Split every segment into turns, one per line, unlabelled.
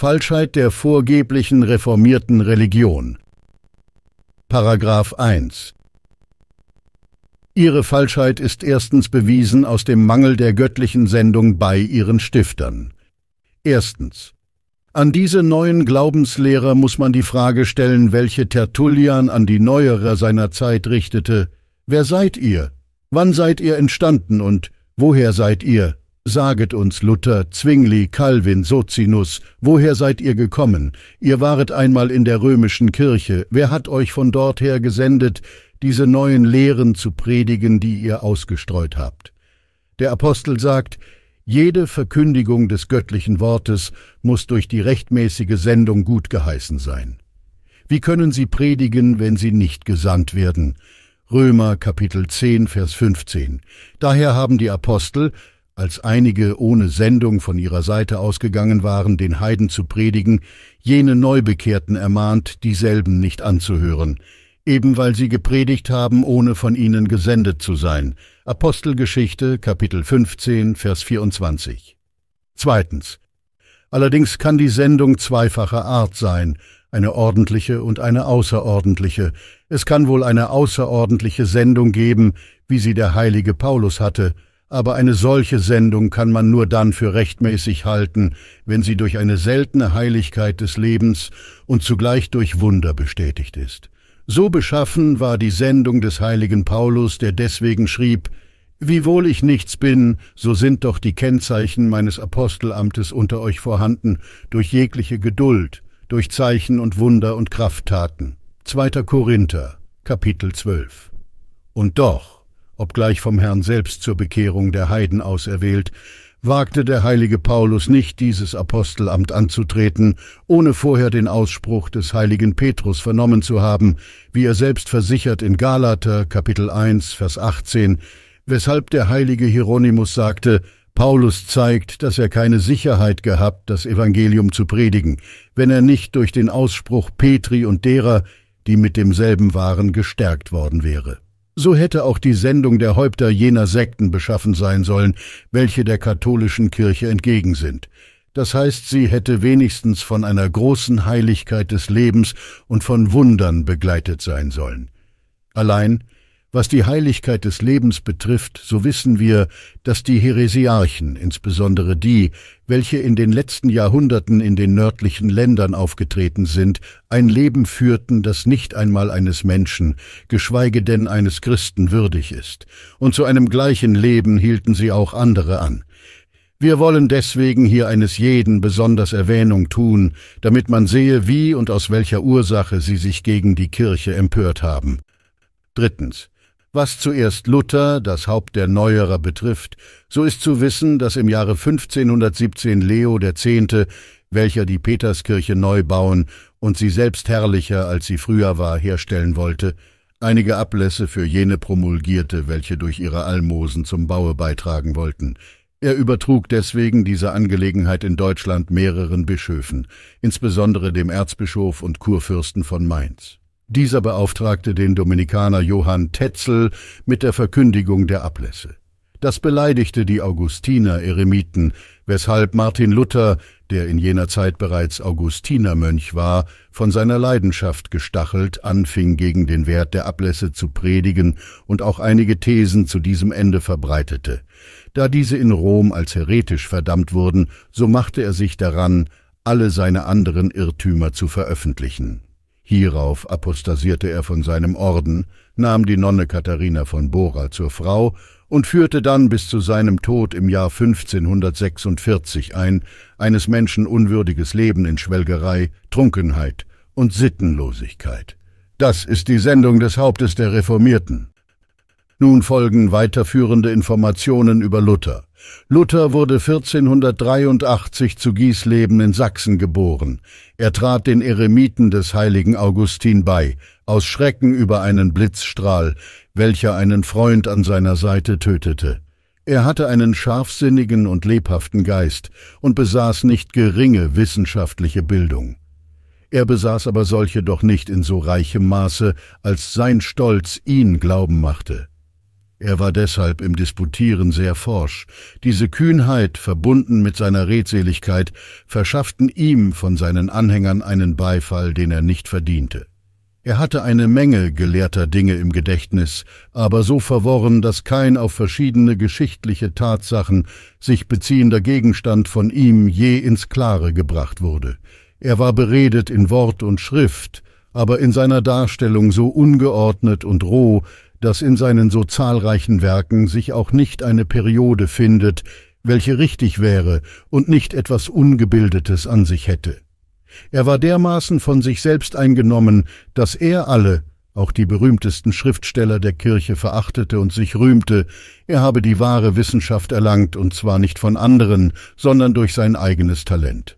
Falschheit der vorgeblichen reformierten Religion. Paragraph 1 Ihre Falschheit ist erstens bewiesen aus dem Mangel der göttlichen Sendung bei ihren Stiftern. Erstens. An diese neuen Glaubenslehrer muss man die Frage stellen, welche Tertullian an die Neuerer seiner Zeit richtete. Wer seid ihr? Wann seid ihr entstanden und woher seid ihr? Saget uns, Luther, Zwingli, Calvin, Sozinus, woher seid ihr gekommen? Ihr waret einmal in der römischen Kirche, wer hat euch von dort her gesendet, diese neuen Lehren zu predigen, die ihr ausgestreut habt? Der Apostel sagt, jede Verkündigung des göttlichen Wortes muss durch die rechtmäßige Sendung gut geheißen sein. Wie können sie predigen, wenn sie nicht gesandt werden? Römer Kapitel 10, Vers 15. Daher haben die Apostel, als einige ohne Sendung von ihrer Seite ausgegangen waren, den Heiden zu predigen, jene Neubekehrten ermahnt, dieselben nicht anzuhören, eben weil sie gepredigt haben, ohne von ihnen gesendet zu sein. Apostelgeschichte, Kapitel 15, Vers 24. Zweitens. Allerdings kann die Sendung zweifacher Art sein, eine ordentliche und eine außerordentliche. Es kann wohl eine außerordentliche Sendung geben, wie sie der heilige Paulus hatte, aber eine solche Sendung kann man nur dann für rechtmäßig halten, wenn sie durch eine seltene Heiligkeit des Lebens und zugleich durch Wunder bestätigt ist. So beschaffen war die Sendung des heiligen Paulus, der deswegen schrieb, Wiewohl ich nichts bin, so sind doch die Kennzeichen meines Apostelamtes unter euch vorhanden, durch jegliche Geduld, durch Zeichen und Wunder und Krafttaten. 2. Korinther, Kapitel 12. Und doch, obgleich vom Herrn selbst zur Bekehrung der Heiden auserwählt, wagte der heilige Paulus nicht, dieses Apostelamt anzutreten, ohne vorher den Ausspruch des heiligen Petrus vernommen zu haben, wie er selbst versichert in Galater Kapitel 1 Vers 18, weshalb der heilige Hieronymus sagte, Paulus zeigt, dass er keine Sicherheit gehabt, das Evangelium zu predigen, wenn er nicht durch den Ausspruch Petri und derer, die mit demselben waren, gestärkt worden wäre so hätte auch die Sendung der Häupter jener Sekten beschaffen sein sollen, welche der katholischen Kirche entgegen sind. Das heißt, sie hätte wenigstens von einer großen Heiligkeit des Lebens und von Wundern begleitet sein sollen. Allein was die Heiligkeit des Lebens betrifft, so wissen wir, dass die Heresiarchen, insbesondere die, welche in den letzten Jahrhunderten in den nördlichen Ländern aufgetreten sind, ein Leben führten, das nicht einmal eines Menschen, geschweige denn eines Christen würdig ist, und zu einem gleichen Leben hielten sie auch andere an. Wir wollen deswegen hier eines jeden besonders Erwähnung tun, damit man sehe, wie und aus welcher Ursache sie sich gegen die Kirche empört haben. Drittens. Was zuerst Luther, das Haupt der Neuerer, betrifft, so ist zu wissen, dass im Jahre 1517 Leo X., welcher die Peterskirche neu bauen und sie selbst herrlicher, als sie früher war, herstellen wollte, einige Ablässe für jene promulgierte, welche durch ihre Almosen zum Baue beitragen wollten. Er übertrug deswegen diese Angelegenheit in Deutschland mehreren Bischöfen, insbesondere dem Erzbischof und Kurfürsten von Mainz. Dieser beauftragte den Dominikaner Johann Tetzel mit der Verkündigung der Ablässe. Das beleidigte die Augustiner-Eremiten, weshalb Martin Luther, der in jener Zeit bereits Augustinermönch war, von seiner Leidenschaft gestachelt anfing, gegen den Wert der Ablässe zu predigen und auch einige Thesen zu diesem Ende verbreitete. Da diese in Rom als heretisch verdammt wurden, so machte er sich daran, alle seine anderen Irrtümer zu veröffentlichen. Hierauf apostasierte er von seinem Orden, nahm die Nonne Katharina von Bora zur Frau und führte dann bis zu seinem Tod im Jahr 1546 ein, eines Menschen unwürdiges Leben in Schwelgerei, Trunkenheit und Sittenlosigkeit. Das ist die Sendung des Hauptes der Reformierten. Nun folgen weiterführende Informationen über Luther. Luther wurde 1483 zu Gießleben in Sachsen geboren. Er trat den Eremiten des heiligen Augustin bei, aus Schrecken über einen Blitzstrahl, welcher einen Freund an seiner Seite tötete. Er hatte einen scharfsinnigen und lebhaften Geist und besaß nicht geringe wissenschaftliche Bildung. Er besaß aber solche doch nicht in so reichem Maße, als sein Stolz ihn glauben machte. Er war deshalb im Disputieren sehr forsch. Diese Kühnheit, verbunden mit seiner Redseligkeit, verschafften ihm von seinen Anhängern einen Beifall, den er nicht verdiente. Er hatte eine Menge gelehrter Dinge im Gedächtnis, aber so verworren, dass kein auf verschiedene geschichtliche Tatsachen sich beziehender Gegenstand von ihm je ins Klare gebracht wurde. Er war beredet in Wort und Schrift, aber in seiner Darstellung so ungeordnet und roh, dass in seinen so zahlreichen Werken sich auch nicht eine Periode findet, welche richtig wäre und nicht etwas Ungebildetes an sich hätte. Er war dermaßen von sich selbst eingenommen, dass er alle, auch die berühmtesten Schriftsteller der Kirche verachtete und sich rühmte, er habe die wahre Wissenschaft erlangt, und zwar nicht von anderen, sondern durch sein eigenes Talent.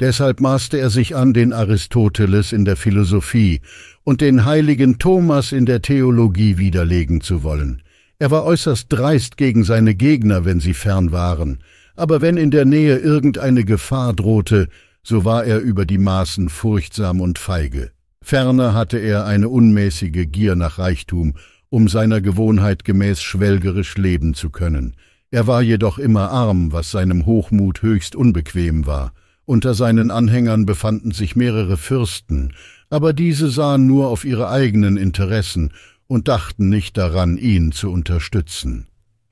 Deshalb maßte er sich an, den Aristoteles in der Philosophie und den heiligen Thomas in der Theologie widerlegen zu wollen. Er war äußerst dreist gegen seine Gegner, wenn sie fern waren, aber wenn in der Nähe irgendeine Gefahr drohte, so war er über die Maßen furchtsam und feige. Ferner hatte er eine unmäßige Gier nach Reichtum, um seiner Gewohnheit gemäß schwelgerisch leben zu können. Er war jedoch immer arm, was seinem Hochmut höchst unbequem war. Unter seinen Anhängern befanden sich mehrere Fürsten, aber diese sahen nur auf ihre eigenen Interessen und dachten nicht daran, ihn zu unterstützen.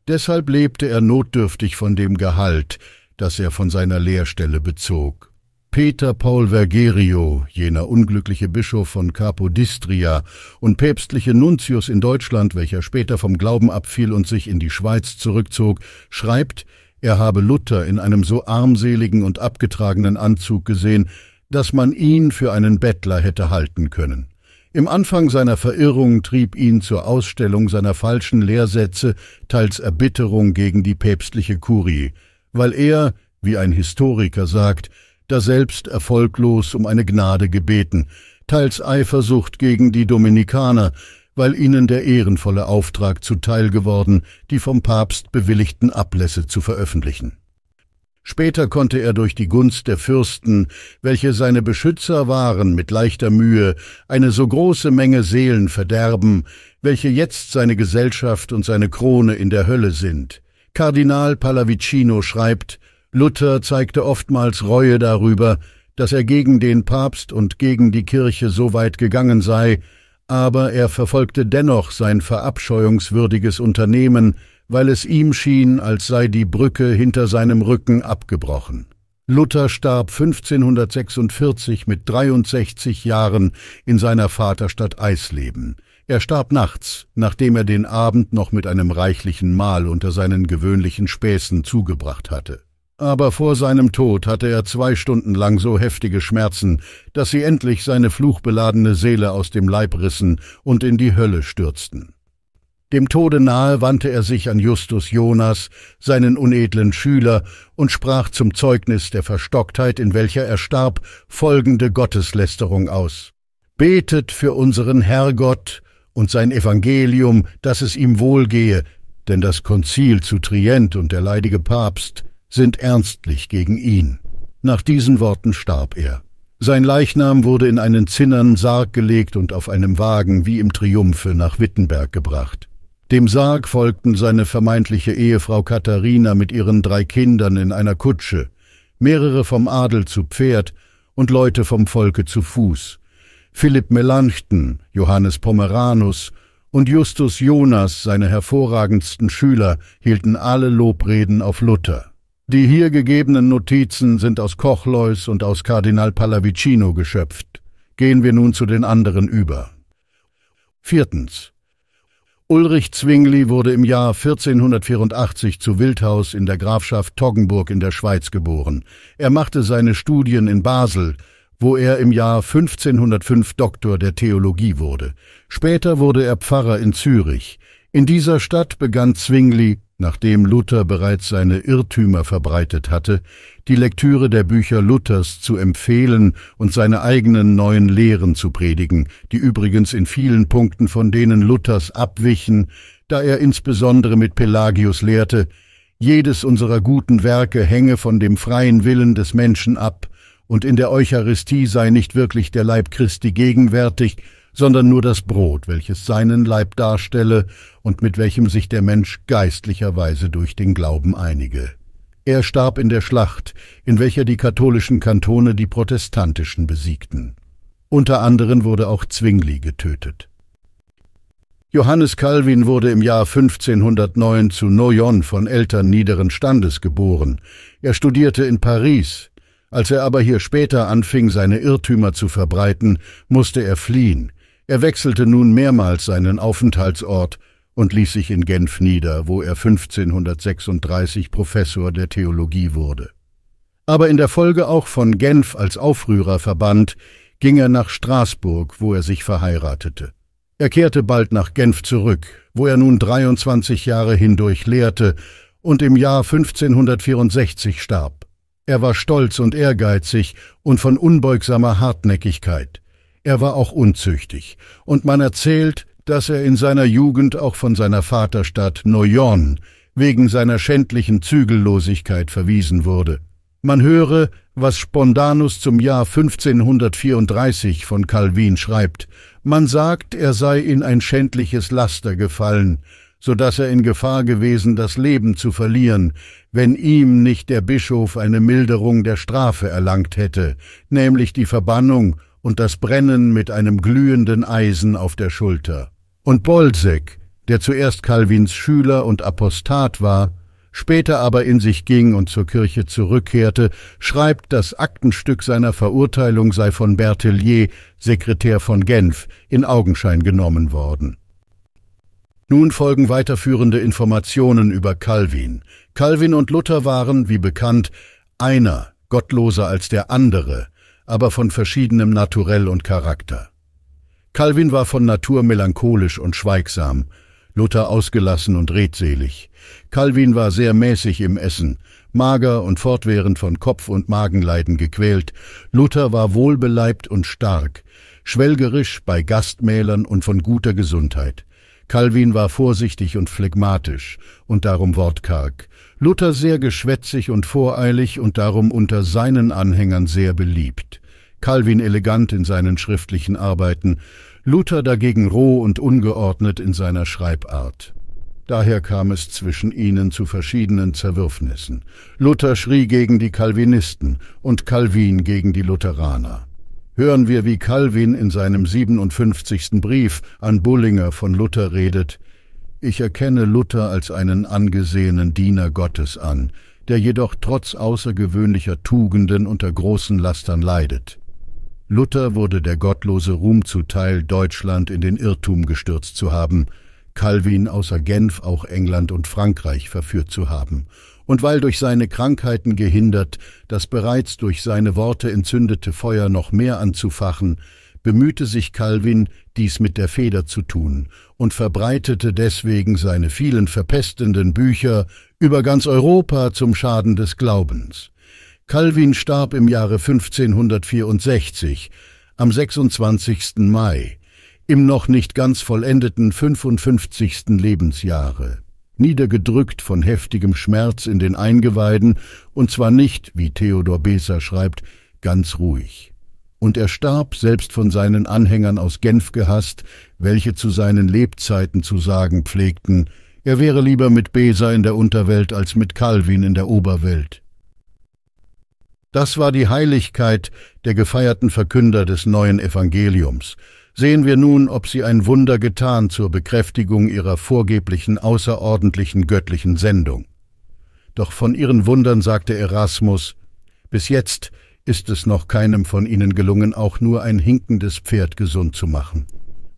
Deshalb lebte er notdürftig von dem Gehalt, das er von seiner Lehrstelle bezog. Peter Paul Vergerio, jener unglückliche Bischof von Capodistria und päpstliche Nuntius in Deutschland, welcher später vom Glauben abfiel und sich in die Schweiz zurückzog, schreibt, er habe Luther in einem so armseligen und abgetragenen Anzug gesehen, dass man ihn für einen Bettler hätte halten können. Im Anfang seiner Verirrung trieb ihn zur Ausstellung seiner falschen Lehrsätze teils Erbitterung gegen die päpstliche Kurie, weil er, wie ein Historiker sagt, daselbst erfolglos um eine Gnade gebeten, teils Eifersucht gegen die Dominikaner, weil ihnen der ehrenvolle Auftrag zuteil geworden, die vom Papst bewilligten Ablässe zu veröffentlichen. Später konnte er durch die Gunst der Fürsten, welche seine Beschützer waren, mit leichter Mühe eine so große Menge Seelen verderben, welche jetzt seine Gesellschaft und seine Krone in der Hölle sind. Kardinal Pallavicino schreibt, Luther zeigte oftmals Reue darüber, dass er gegen den Papst und gegen die Kirche so weit gegangen sei, aber er verfolgte dennoch sein verabscheuungswürdiges Unternehmen, weil es ihm schien, als sei die Brücke hinter seinem Rücken abgebrochen. Luther starb 1546 mit 63 Jahren in seiner Vaterstadt Eisleben. Er starb nachts, nachdem er den Abend noch mit einem reichlichen Mahl unter seinen gewöhnlichen Späßen zugebracht hatte. Aber vor seinem Tod hatte er zwei Stunden lang so heftige Schmerzen, dass sie endlich seine fluchbeladene Seele aus dem Leib rissen und in die Hölle stürzten. Dem Tode nahe wandte er sich an Justus Jonas, seinen unedlen Schüler, und sprach zum Zeugnis der Verstocktheit, in welcher er starb, folgende Gotteslästerung aus. Betet für unseren Herrgott und sein Evangelium, dass es ihm wohlgehe, denn das Konzil zu Trient und der leidige Papst sind ernstlich gegen ihn. Nach diesen Worten starb er. Sein Leichnam wurde in einen zinnern Sarg gelegt und auf einem Wagen wie im Triumphe nach Wittenberg gebracht. Dem Sarg folgten seine vermeintliche Ehefrau Katharina mit ihren drei Kindern in einer Kutsche, mehrere vom Adel zu Pferd und Leute vom Volke zu Fuß. Philipp Melanchthon, Johannes Pomeranus und Justus Jonas, seine hervorragendsten Schüler, hielten alle Lobreden auf Luther. Die hier gegebenen Notizen sind aus Kochleus und aus Kardinal Pallavicino geschöpft. Gehen wir nun zu den anderen über. Viertens. Ulrich Zwingli wurde im Jahr 1484 zu Wildhaus in der Grafschaft Toggenburg in der Schweiz geboren. Er machte seine Studien in Basel, wo er im Jahr 1505 Doktor der Theologie wurde. Später wurde er Pfarrer in Zürich. In dieser Stadt begann Zwingli nachdem Luther bereits seine Irrtümer verbreitet hatte, die Lektüre der Bücher Luthers zu empfehlen und seine eigenen neuen Lehren zu predigen, die übrigens in vielen Punkten von denen Luthers abwichen, da er insbesondere mit Pelagius lehrte, jedes unserer guten Werke hänge von dem freien Willen des Menschen ab, und in der Eucharistie sei nicht wirklich der Leib Christi gegenwärtig, sondern nur das Brot, welches seinen Leib darstelle und mit welchem sich der Mensch geistlicherweise durch den Glauben einige. Er starb in der Schlacht, in welcher die katholischen Kantone die protestantischen besiegten. Unter anderem wurde auch Zwingli getötet. Johannes Calvin wurde im Jahr 1509 zu Noyon von Eltern niederen Standes geboren. Er studierte in Paris. Als er aber hier später anfing, seine Irrtümer zu verbreiten, musste er fliehen. Er wechselte nun mehrmals seinen Aufenthaltsort und ließ sich in Genf nieder, wo er 1536 Professor der Theologie wurde. Aber in der Folge auch von Genf als Aufrührer verbannt, ging er nach Straßburg, wo er sich verheiratete. Er kehrte bald nach Genf zurück, wo er nun 23 Jahre hindurch lehrte und im Jahr 1564 starb. Er war stolz und ehrgeizig und von unbeugsamer Hartnäckigkeit. Er war auch unzüchtig, und man erzählt, dass er in seiner Jugend auch von seiner Vaterstadt Noyon wegen seiner schändlichen Zügellosigkeit verwiesen wurde. Man höre, was Spondanus zum Jahr 1534 von Calvin schreibt. Man sagt, er sei in ein schändliches Laster gefallen, so dass er in Gefahr gewesen, das Leben zu verlieren, wenn ihm nicht der Bischof eine Milderung der Strafe erlangt hätte, nämlich die Verbannung und das Brennen mit einem glühenden Eisen auf der Schulter. Und Bolsek, der zuerst Calvins Schüler und Apostat war, später aber in sich ging und zur Kirche zurückkehrte, schreibt, das Aktenstück seiner Verurteilung sei von Berthelier, Sekretär von Genf, in Augenschein genommen worden. Nun folgen weiterführende Informationen über Calvin. Calvin und Luther waren, wie bekannt, einer gottloser als der andere, aber von verschiedenem Naturell und Charakter. Calvin war von Natur melancholisch und schweigsam, Luther ausgelassen und redselig. Calvin war sehr mäßig im Essen, mager und fortwährend von Kopf- und Magenleiden gequält. Luther war wohlbeleibt und stark, schwelgerisch bei Gastmählern und von guter Gesundheit. Calvin war vorsichtig und phlegmatisch und darum wortkarg, Luther sehr geschwätzig und voreilig und darum unter seinen Anhängern sehr beliebt, Calvin elegant in seinen schriftlichen Arbeiten, Luther dagegen roh und ungeordnet in seiner Schreibart. Daher kam es zwischen ihnen zu verschiedenen Zerwürfnissen. Luther schrie gegen die Calvinisten und Calvin gegen die Lutheraner hören wir, wie Calvin in seinem 57. Brief an Bullinger von Luther redet. Ich erkenne Luther als einen angesehenen Diener Gottes an, der jedoch trotz außergewöhnlicher Tugenden unter großen Lastern leidet. Luther wurde der gottlose Ruhm zuteil, Deutschland in den Irrtum gestürzt zu haben, Calvin außer Genf auch England und Frankreich verführt zu haben und weil durch seine Krankheiten gehindert, das bereits durch seine Worte entzündete Feuer noch mehr anzufachen, bemühte sich Calvin, dies mit der Feder zu tun und verbreitete deswegen seine vielen verpestenden Bücher über ganz Europa zum Schaden des Glaubens. Calvin starb im Jahre 1564, am 26. Mai, im noch nicht ganz vollendeten 55. Lebensjahre niedergedrückt von heftigem Schmerz in den Eingeweiden, und zwar nicht, wie Theodor Beser schreibt, ganz ruhig. Und er starb selbst von seinen Anhängern aus Genf gehasst, welche zu seinen Lebzeiten zu sagen pflegten, er wäre lieber mit Beser in der Unterwelt als mit Calvin in der Oberwelt. Das war die Heiligkeit der gefeierten Verkünder des neuen Evangeliums, sehen wir nun, ob sie ein Wunder getan zur Bekräftigung ihrer vorgeblichen außerordentlichen göttlichen Sendung. Doch von ihren Wundern sagte Erasmus, bis jetzt ist es noch keinem von ihnen gelungen, auch nur ein hinkendes Pferd gesund zu machen.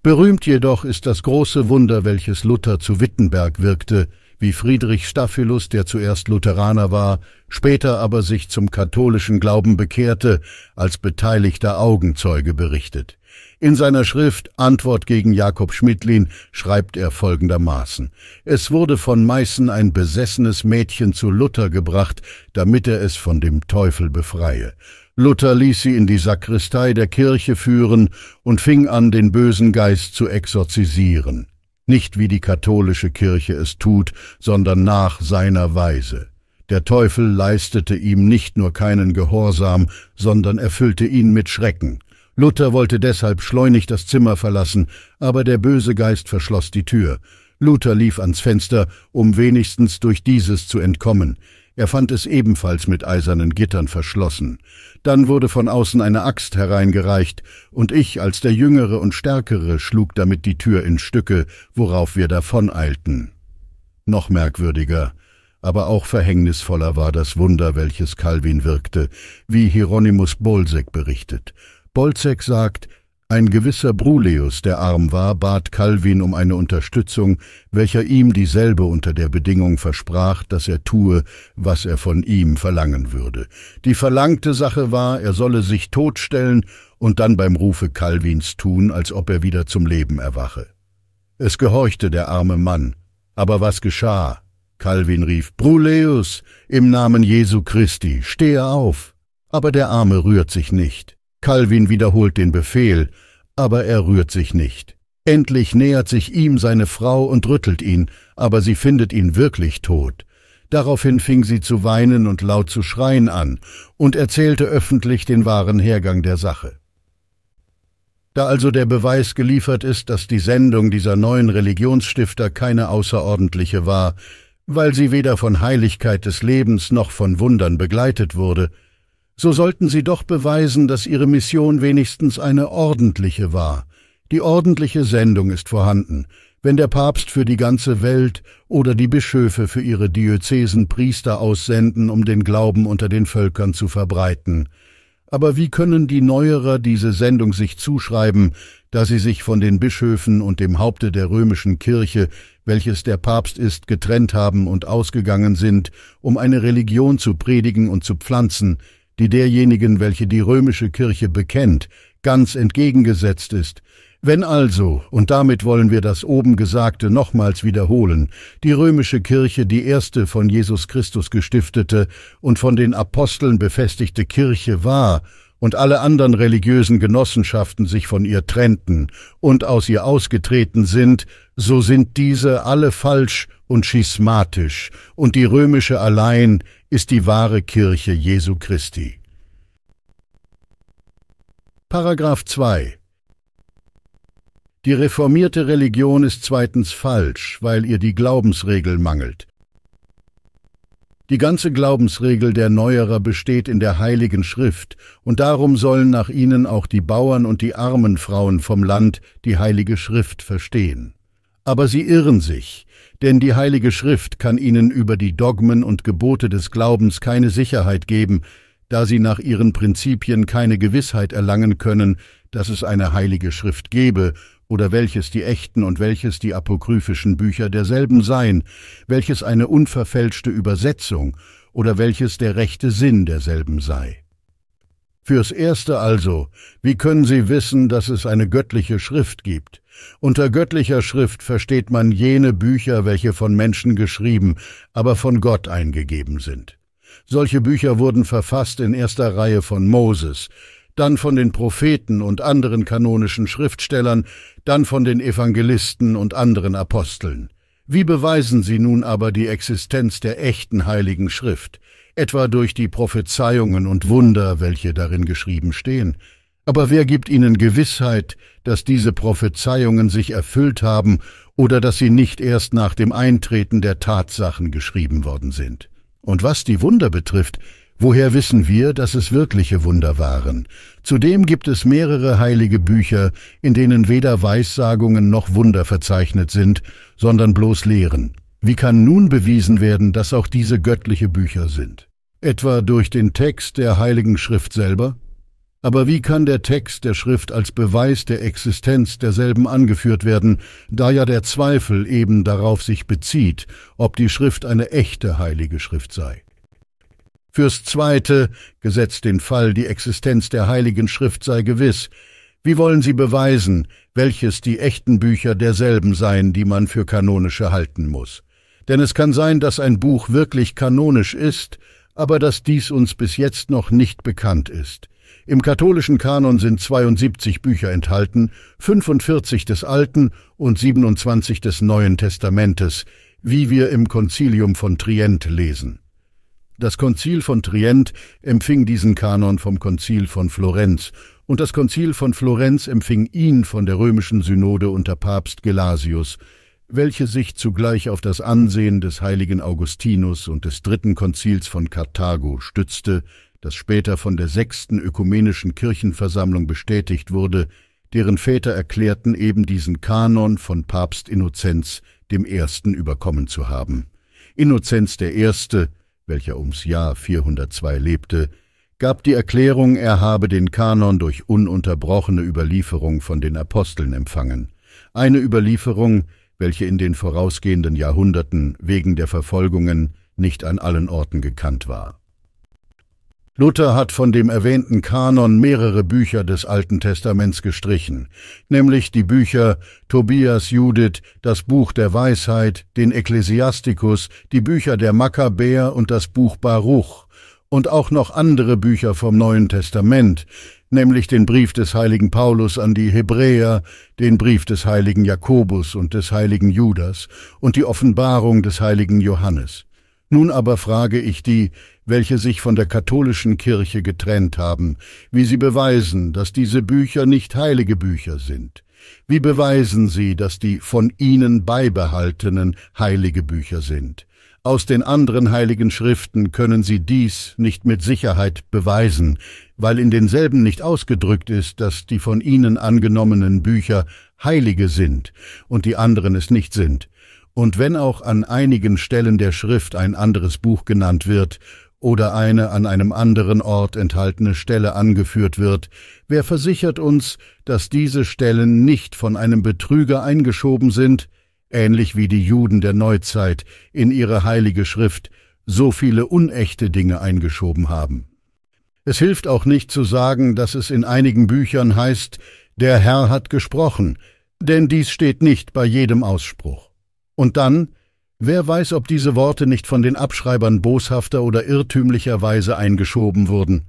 Berühmt jedoch ist das große Wunder, welches Luther zu Wittenberg wirkte, wie Friedrich Staphylus, der zuerst Lutheraner war, später aber sich zum katholischen Glauben bekehrte, als beteiligter Augenzeuge berichtet. In seiner Schrift Antwort gegen Jakob Schmidlin schreibt er folgendermaßen. Es wurde von Meißen ein besessenes Mädchen zu Luther gebracht, damit er es von dem Teufel befreie. Luther ließ sie in die Sakristei der Kirche führen und fing an, den bösen Geist zu exorzisieren. Nicht wie die katholische Kirche es tut, sondern nach seiner Weise. Der Teufel leistete ihm nicht nur keinen Gehorsam, sondern erfüllte ihn mit Schrecken. Luther wollte deshalb schleunig das Zimmer verlassen, aber der böse Geist verschloss die Tür. Luther lief ans Fenster, um wenigstens durch dieses zu entkommen. Er fand es ebenfalls mit eisernen Gittern verschlossen. Dann wurde von außen eine Axt hereingereicht, und ich als der Jüngere und Stärkere schlug damit die Tür in Stücke, worauf wir davoneilten. Noch merkwürdiger, aber auch verhängnisvoller war das Wunder, welches Calvin wirkte, wie Hieronymus Bolsek berichtet. Bolzek sagt, ein gewisser Brulius, der arm war, bat Calvin um eine Unterstützung, welcher ihm dieselbe unter der Bedingung versprach, dass er tue, was er von ihm verlangen würde. Die verlangte Sache war, er solle sich totstellen und dann beim Rufe Calvins tun, als ob er wieder zum Leben erwache. Es gehorchte der arme Mann. Aber was geschah? Calvin rief, Bruleus, im Namen Jesu Christi, stehe auf! Aber der Arme rührt sich nicht. Calvin wiederholt den Befehl, aber er rührt sich nicht. Endlich nähert sich ihm seine Frau und rüttelt ihn, aber sie findet ihn wirklich tot. Daraufhin fing sie zu weinen und laut zu schreien an und erzählte öffentlich den wahren Hergang der Sache. Da also der Beweis geliefert ist, dass die Sendung dieser neuen Religionsstifter keine außerordentliche war, weil sie weder von Heiligkeit des Lebens noch von Wundern begleitet wurde, so sollten sie doch beweisen, dass ihre Mission wenigstens eine ordentliche war. Die ordentliche Sendung ist vorhanden, wenn der Papst für die ganze Welt oder die Bischöfe für ihre Diözesen Priester aussenden, um den Glauben unter den Völkern zu verbreiten. Aber wie können die Neuerer diese Sendung sich zuschreiben, da sie sich von den Bischöfen und dem Haupte der römischen Kirche, welches der Papst ist, getrennt haben und ausgegangen sind, um eine Religion zu predigen und zu pflanzen, die derjenigen, welche die römische Kirche bekennt, ganz entgegengesetzt ist. Wenn also, und damit wollen wir das oben Gesagte nochmals wiederholen, die römische Kirche die erste von Jesus Christus gestiftete und von den Aposteln befestigte Kirche war, und alle anderen religiösen Genossenschaften sich von ihr trennten und aus ihr ausgetreten sind, so sind diese alle falsch und schismatisch, und die römische allein ist die wahre Kirche Jesu Christi. Paragraph 2 Die reformierte Religion ist zweitens falsch, weil ihr die Glaubensregel mangelt. Die ganze Glaubensregel der Neuerer besteht in der Heiligen Schrift, und darum sollen nach ihnen auch die Bauern und die armen Frauen vom Land die Heilige Schrift verstehen. Aber sie irren sich, denn die Heilige Schrift kann ihnen über die Dogmen und Gebote des Glaubens keine Sicherheit geben, da sie nach ihren Prinzipien keine Gewissheit erlangen können, dass es eine Heilige Schrift gebe, oder welches die echten und welches die apokryphischen Bücher derselben seien, welches eine unverfälschte Übersetzung oder welches der rechte Sinn derselben sei. Fürs Erste also, wie können Sie wissen, dass es eine göttliche Schrift gibt? Unter göttlicher Schrift versteht man jene Bücher, welche von Menschen geschrieben, aber von Gott eingegeben sind. Solche Bücher wurden verfasst in erster Reihe von Moses, dann von den Propheten und anderen kanonischen Schriftstellern, dann von den Evangelisten und anderen Aposteln. Wie beweisen sie nun aber die Existenz der echten heiligen Schrift, etwa durch die Prophezeiungen und Wunder, welche darin geschrieben stehen? Aber wer gibt ihnen Gewissheit, dass diese Prophezeiungen sich erfüllt haben oder dass sie nicht erst nach dem Eintreten der Tatsachen geschrieben worden sind? Und was die Wunder betrifft, woher wissen wir, dass es wirkliche Wunder waren? Zudem gibt es mehrere heilige Bücher, in denen weder Weissagungen noch Wunder verzeichnet sind, sondern bloß Lehren. Wie kann nun bewiesen werden, dass auch diese göttliche Bücher sind? Etwa durch den Text der heiligen Schrift selber? Aber wie kann der Text der Schrift als Beweis der Existenz derselben angeführt werden, da ja der Zweifel eben darauf sich bezieht, ob die Schrift eine echte heilige Schrift sei? Fürs Zweite, gesetzt den Fall, die Existenz der heiligen Schrift sei gewiss, wie wollen Sie beweisen, welches die echten Bücher derselben seien, die man für kanonische halten muss? Denn es kann sein, dass ein Buch wirklich kanonisch ist, aber dass dies uns bis jetzt noch nicht bekannt ist. Im katholischen Kanon sind 72 Bücher enthalten, 45 des Alten und 27 des Neuen Testamentes, wie wir im Konzilium von Trient lesen. Das Konzil von Trient empfing diesen Kanon vom Konzil von Florenz und das Konzil von Florenz empfing ihn von der römischen Synode unter Papst Gelasius, welche sich zugleich auf das Ansehen des heiligen Augustinus und des dritten Konzils von Karthago stützte, das später von der sechsten ökumenischen Kirchenversammlung bestätigt wurde, deren Väter erklärten eben diesen Kanon von Papst Innozenz dem Ersten überkommen zu haben. Innozenz der Erste, welcher ums Jahr 402 lebte, gab die Erklärung, er habe den Kanon durch ununterbrochene Überlieferung von den Aposteln empfangen. Eine Überlieferung, welche in den vorausgehenden Jahrhunderten wegen der Verfolgungen nicht an allen Orten gekannt war. Luther hat von dem erwähnten Kanon mehrere Bücher des Alten Testaments gestrichen, nämlich die Bücher Tobias Judith, das Buch der Weisheit, den Ekklesiastikus, die Bücher der Makkabäer und das Buch Baruch und auch noch andere Bücher vom Neuen Testament, nämlich den Brief des heiligen Paulus an die Hebräer, den Brief des heiligen Jakobus und des heiligen Judas und die Offenbarung des heiligen Johannes. Nun aber frage ich die, welche sich von der katholischen Kirche getrennt haben, wie sie beweisen, dass diese Bücher nicht heilige Bücher sind. Wie beweisen sie, dass die von ihnen beibehaltenen heilige Bücher sind? Aus den anderen heiligen Schriften können sie dies nicht mit Sicherheit beweisen, weil in denselben nicht ausgedrückt ist, dass die von ihnen angenommenen Bücher heilige sind und die anderen es nicht sind und wenn auch an einigen Stellen der Schrift ein anderes Buch genannt wird oder eine an einem anderen Ort enthaltene Stelle angeführt wird, wer versichert uns, dass diese Stellen nicht von einem Betrüger eingeschoben sind, ähnlich wie die Juden der Neuzeit in ihre heilige Schrift so viele unechte Dinge eingeschoben haben. Es hilft auch nicht zu sagen, dass es in einigen Büchern heißt, der Herr hat gesprochen, denn dies steht nicht bei jedem Ausspruch. Und dann, wer weiß, ob diese Worte nicht von den Abschreibern boshafter oder irrtümlicherweise eingeschoben wurden.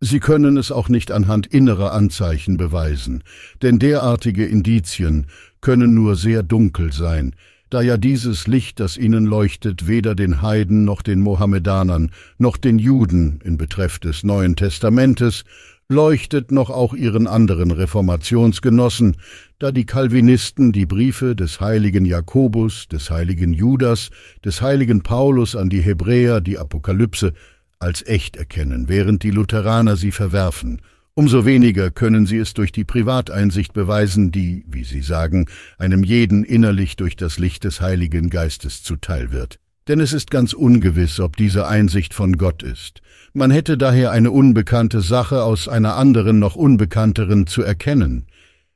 Sie können es auch nicht anhand innerer Anzeichen beweisen, denn derartige Indizien können nur sehr dunkel sein, da ja dieses Licht, das ihnen leuchtet, weder den Heiden noch den Mohammedanern noch den Juden in Betreff des Neuen Testamentes leuchtet noch auch ihren anderen Reformationsgenossen, da die Calvinisten die Briefe des heiligen Jakobus, des heiligen Judas, des heiligen Paulus an die Hebräer, die Apokalypse, als echt erkennen, während die Lutheraner sie verwerfen. Umso weniger können sie es durch die Privateinsicht beweisen, die, wie sie sagen, einem jeden innerlich durch das Licht des Heiligen Geistes zuteil wird denn es ist ganz ungewiss, ob diese Einsicht von Gott ist. Man hätte daher eine unbekannte Sache aus einer anderen noch unbekannteren zu erkennen.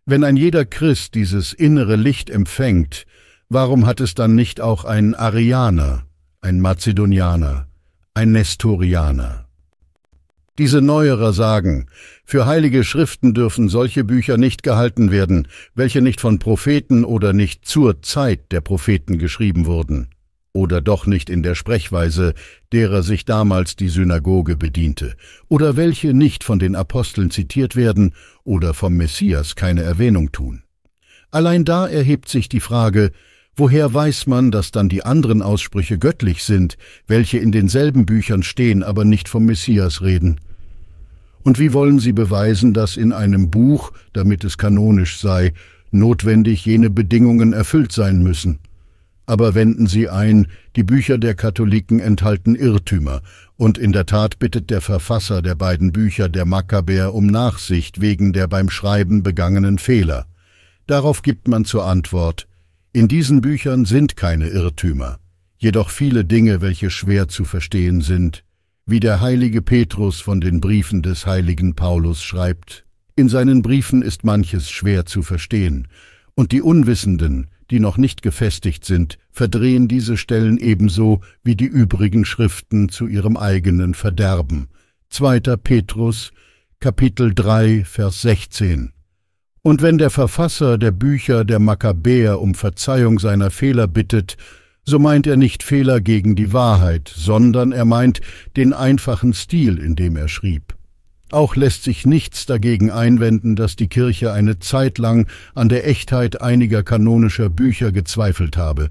Wenn ein jeder Christ dieses innere Licht empfängt, warum hat es dann nicht auch ein Arianer, ein Mazedonianer, ein Nestorianer? Diese Neuerer sagen, für heilige Schriften dürfen solche Bücher nicht gehalten werden, welche nicht von Propheten oder nicht zur Zeit der Propheten geschrieben wurden oder doch nicht in der Sprechweise, derer sich damals die Synagoge bediente, oder welche nicht von den Aposteln zitiert werden oder vom Messias keine Erwähnung tun. Allein da erhebt sich die Frage, woher weiß man, dass dann die anderen Aussprüche göttlich sind, welche in denselben Büchern stehen, aber nicht vom Messias reden? Und wie wollen sie beweisen, dass in einem Buch, damit es kanonisch sei, notwendig jene Bedingungen erfüllt sein müssen? aber wenden Sie ein, die Bücher der Katholiken enthalten Irrtümer, und in der Tat bittet der Verfasser der beiden Bücher der Makkabäer um Nachsicht wegen der beim Schreiben begangenen Fehler. Darauf gibt man zur Antwort, in diesen Büchern sind keine Irrtümer, jedoch viele Dinge, welche schwer zu verstehen sind, wie der heilige Petrus von den Briefen des heiligen Paulus schreibt. In seinen Briefen ist manches schwer zu verstehen, und die Unwissenden, die noch nicht gefestigt sind, verdrehen diese Stellen ebenso wie die übrigen Schriften zu ihrem eigenen Verderben. 2. Petrus, Kapitel 3, Vers 16. Und wenn der Verfasser der Bücher der Makkabäer um Verzeihung seiner Fehler bittet, so meint er nicht Fehler gegen die Wahrheit, sondern er meint den einfachen Stil, in dem er schrieb. Auch lässt sich nichts dagegen einwenden, dass die Kirche eine Zeit lang an der Echtheit einiger kanonischer Bücher gezweifelt habe,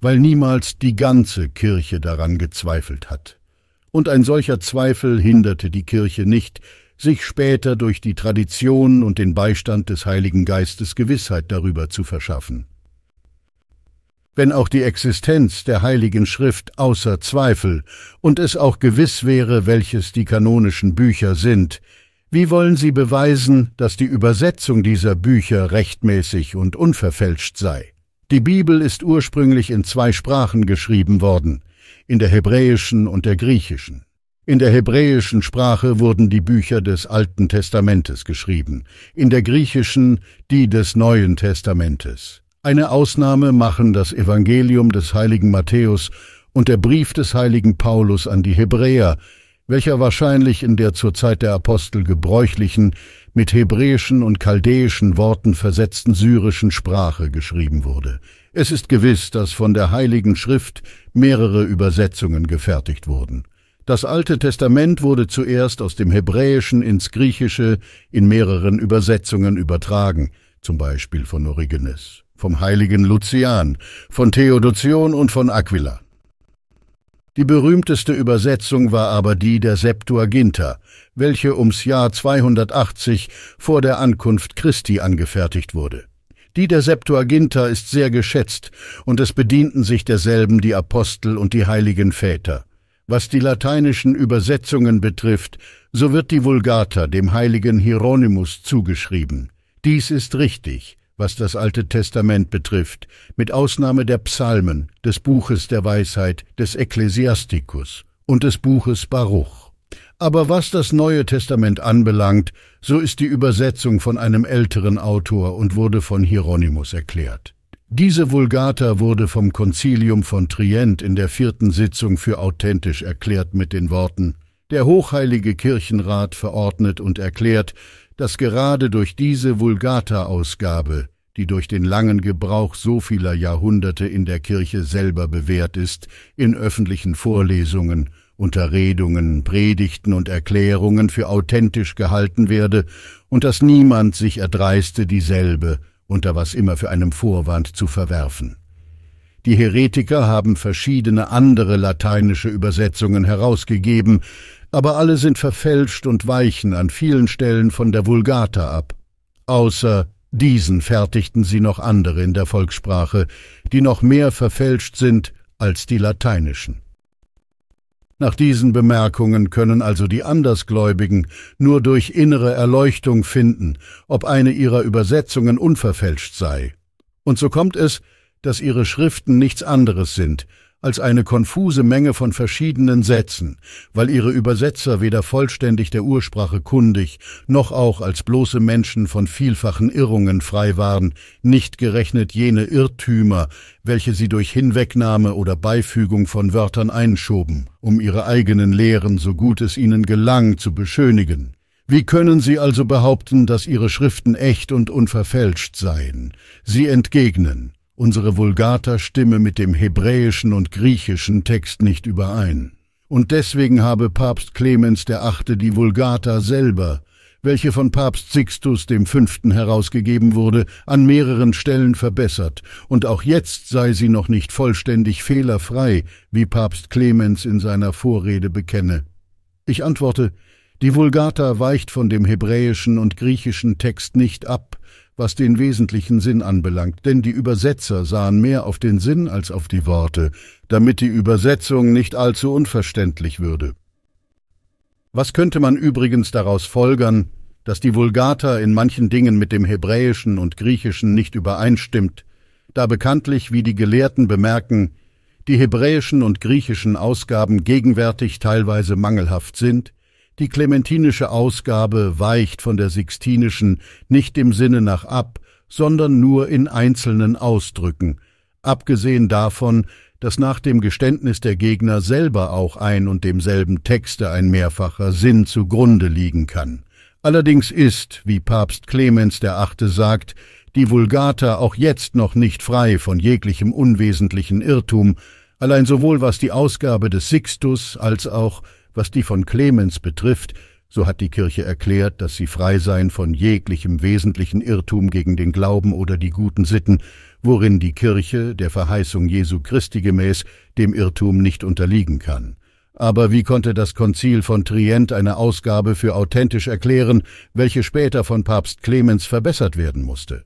weil niemals die ganze Kirche daran gezweifelt hat. Und ein solcher Zweifel hinderte die Kirche nicht, sich später durch die Tradition und den Beistand des Heiligen Geistes Gewissheit darüber zu verschaffen wenn auch die Existenz der Heiligen Schrift außer Zweifel und es auch gewiss wäre, welches die kanonischen Bücher sind, wie wollen Sie beweisen, dass die Übersetzung dieser Bücher rechtmäßig und unverfälscht sei? Die Bibel ist ursprünglich in zwei Sprachen geschrieben worden, in der hebräischen und der griechischen. In der hebräischen Sprache wurden die Bücher des Alten Testamentes geschrieben, in der griechischen die des Neuen Testamentes. Eine Ausnahme machen das Evangelium des heiligen Matthäus und der Brief des heiligen Paulus an die Hebräer, welcher wahrscheinlich in der zur Zeit der Apostel gebräuchlichen, mit hebräischen und chaldäischen Worten versetzten syrischen Sprache geschrieben wurde. Es ist gewiss, dass von der Heiligen Schrift mehrere Übersetzungen gefertigt wurden. Das Alte Testament wurde zuerst aus dem Hebräischen ins Griechische in mehreren Übersetzungen übertragen, zum Beispiel von Origenes vom heiligen Lucian, von Theodotion und von Aquila. Die berühmteste Übersetzung war aber die der Septuaginta, welche ums Jahr 280 vor der Ankunft Christi angefertigt wurde. Die der Septuaginta ist sehr geschätzt, und es bedienten sich derselben die Apostel und die heiligen Väter. Was die lateinischen Übersetzungen betrifft, so wird die Vulgata dem heiligen Hieronymus zugeschrieben. Dies ist richtig, was das Alte Testament betrifft, mit Ausnahme der Psalmen, des Buches der Weisheit, des Ekklesiastikus und des Buches Baruch. Aber was das Neue Testament anbelangt, so ist die Übersetzung von einem älteren Autor und wurde von Hieronymus erklärt. Diese Vulgata wurde vom Konzilium von Trient in der vierten Sitzung für authentisch erklärt mit den Worten Der hochheilige Kirchenrat verordnet und erklärt, dass gerade durch diese Vulgata-Ausgabe, die durch den langen Gebrauch so vieler Jahrhunderte in der Kirche selber bewährt ist, in öffentlichen Vorlesungen, Unterredungen, Predigten und Erklärungen für authentisch gehalten werde und dass niemand sich erdreiste, dieselbe unter was immer für einem Vorwand zu verwerfen. Die Heretiker haben verschiedene andere lateinische Übersetzungen herausgegeben, aber alle sind verfälscht und weichen an vielen Stellen von der Vulgata ab. Außer diesen fertigten sie noch andere in der Volkssprache, die noch mehr verfälscht sind als die lateinischen. Nach diesen Bemerkungen können also die Andersgläubigen nur durch innere Erleuchtung finden, ob eine ihrer Übersetzungen unverfälscht sei. Und so kommt es, dass ihre Schriften nichts anderes sind als eine konfuse Menge von verschiedenen Sätzen, weil ihre Übersetzer weder vollständig der Ursprache kundig, noch auch als bloße Menschen von vielfachen Irrungen frei waren, nicht gerechnet jene Irrtümer, welche sie durch Hinwegnahme oder Beifügung von Wörtern einschoben, um ihre eigenen Lehren, so gut es ihnen gelang, zu beschönigen. Wie können Sie also behaupten, dass Ihre Schriften echt und unverfälscht seien? Sie entgegnen, unsere Vulgata stimme mit dem hebräischen und griechischen Text nicht überein. Und deswegen habe Papst Clemens VIII. die Vulgata selber, welche von Papst Sixtus V. herausgegeben wurde, an mehreren Stellen verbessert, und auch jetzt sei sie noch nicht vollständig fehlerfrei, wie Papst Clemens in seiner Vorrede bekenne. Ich antworte, die Vulgata weicht von dem hebräischen und griechischen Text nicht ab, was den wesentlichen Sinn anbelangt, denn die Übersetzer sahen mehr auf den Sinn als auf die Worte, damit die Übersetzung nicht allzu unverständlich würde. Was könnte man übrigens daraus folgern, dass die Vulgata in manchen Dingen mit dem Hebräischen und Griechischen nicht übereinstimmt, da bekanntlich, wie die Gelehrten bemerken, die hebräischen und griechischen Ausgaben gegenwärtig teilweise mangelhaft sind, die clementinische Ausgabe weicht von der sixtinischen nicht im Sinne nach ab, sondern nur in einzelnen Ausdrücken, abgesehen davon, dass nach dem Geständnis der Gegner selber auch ein und demselben Texte ein mehrfacher Sinn zugrunde liegen kann. Allerdings ist, wie Papst Clemens der Achte sagt, die Vulgata auch jetzt noch nicht frei von jeglichem unwesentlichen Irrtum, allein sowohl was die Ausgabe des Sixtus als auch was die von Clemens betrifft, so hat die Kirche erklärt, dass sie frei seien von jeglichem wesentlichen Irrtum gegen den Glauben oder die guten Sitten, worin die Kirche, der Verheißung Jesu Christi gemäß, dem Irrtum nicht unterliegen kann. Aber wie konnte das Konzil von Trient eine Ausgabe für authentisch erklären, welche später von Papst Clemens verbessert werden musste?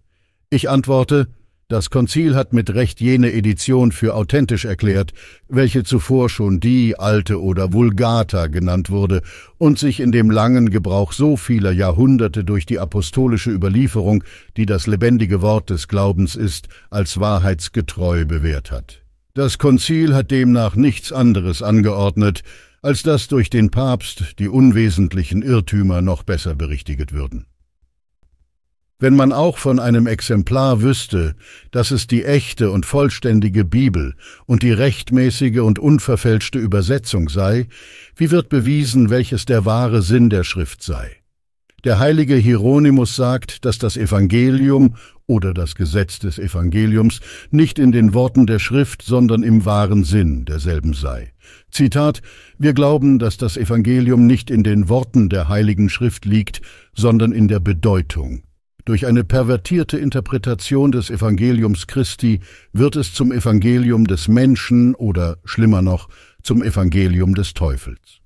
Ich antworte, das Konzil hat mit Recht jene Edition für authentisch erklärt, welche zuvor schon die alte oder Vulgata genannt wurde und sich in dem langen Gebrauch so vieler Jahrhunderte durch die apostolische Überlieferung, die das lebendige Wort des Glaubens ist, als wahrheitsgetreu bewährt hat. Das Konzil hat demnach nichts anderes angeordnet, als dass durch den Papst die unwesentlichen Irrtümer noch besser berichtiget würden. Wenn man auch von einem Exemplar wüsste, dass es die echte und vollständige Bibel und die rechtmäßige und unverfälschte Übersetzung sei, wie wird bewiesen, welches der wahre Sinn der Schrift sei? Der heilige Hieronymus sagt, dass das Evangelium oder das Gesetz des Evangeliums nicht in den Worten der Schrift, sondern im wahren Sinn derselben sei. Zitat, wir glauben, dass das Evangelium nicht in den Worten der heiligen Schrift liegt, sondern in der Bedeutung durch eine pervertierte Interpretation des Evangeliums Christi wird es zum Evangelium des Menschen oder, schlimmer noch, zum Evangelium des Teufels.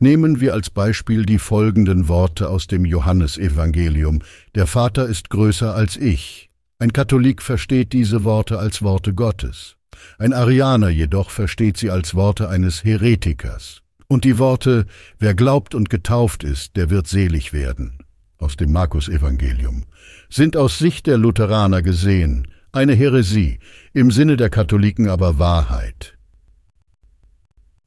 Nehmen wir als Beispiel die folgenden Worte aus dem Johannesevangelium. Der Vater ist größer als ich. Ein Katholik versteht diese Worte als Worte Gottes. Ein Arianer jedoch versteht sie als Worte eines Heretikers. Und die Worte, wer glaubt und getauft ist, der wird selig werden, aus dem Markus-Evangelium, sind aus Sicht der Lutheraner gesehen eine Häresie, im Sinne der Katholiken aber Wahrheit.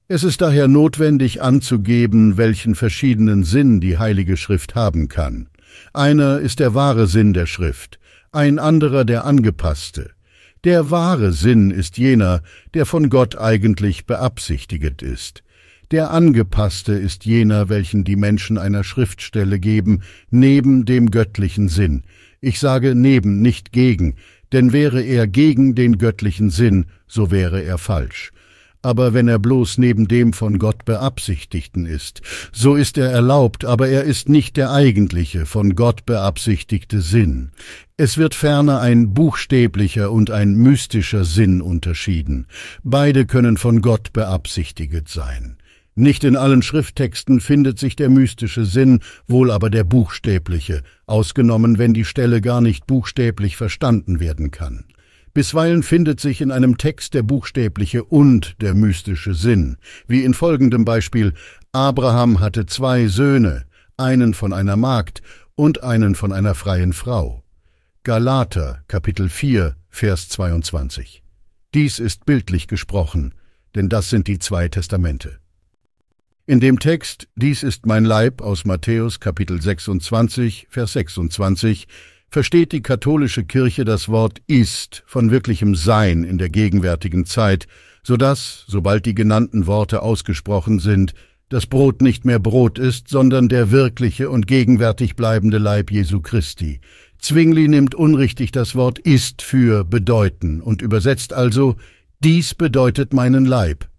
Es ist daher notwendig anzugeben, welchen verschiedenen Sinn die Heilige Schrift haben kann. Einer ist der wahre Sinn der Schrift, ein anderer der angepasste. Der wahre Sinn ist jener, der von Gott eigentlich beabsichtiget ist. Der angepasste ist jener, welchen die Menschen einer Schriftstelle geben, neben dem göttlichen Sinn. Ich sage neben, nicht gegen, denn wäre er gegen den göttlichen Sinn, so wäre er falsch. Aber wenn er bloß neben dem von Gott beabsichtigten ist, so ist er erlaubt, aber er ist nicht der eigentliche, von Gott beabsichtigte Sinn. Es wird ferner ein buchstäblicher und ein mystischer Sinn unterschieden. Beide können von Gott beabsichtiget sein. Nicht in allen Schrifttexten findet sich der mystische Sinn, wohl aber der buchstäbliche, ausgenommen, wenn die Stelle gar nicht buchstäblich verstanden werden kann. Bisweilen findet sich in einem Text der buchstäbliche und der mystische Sinn, wie in folgendem Beispiel Abraham hatte zwei Söhne, einen von einer Magd und einen von einer freien Frau. Galater Kapitel 4 Vers 22. Dies ist bildlich gesprochen, denn das sind die zwei Testamente. In dem Text Dies ist mein Leib aus Matthäus Kapitel 26, Vers 26 versteht die katholische Kirche das Wort ist von wirklichem Sein in der gegenwärtigen Zeit, so dass, sobald die genannten Worte ausgesprochen sind, das Brot nicht mehr Brot ist, sondern der wirkliche und gegenwärtig bleibende Leib Jesu Christi. Zwingli nimmt unrichtig das Wort ist für bedeuten und übersetzt also dies bedeutet meinen Leib.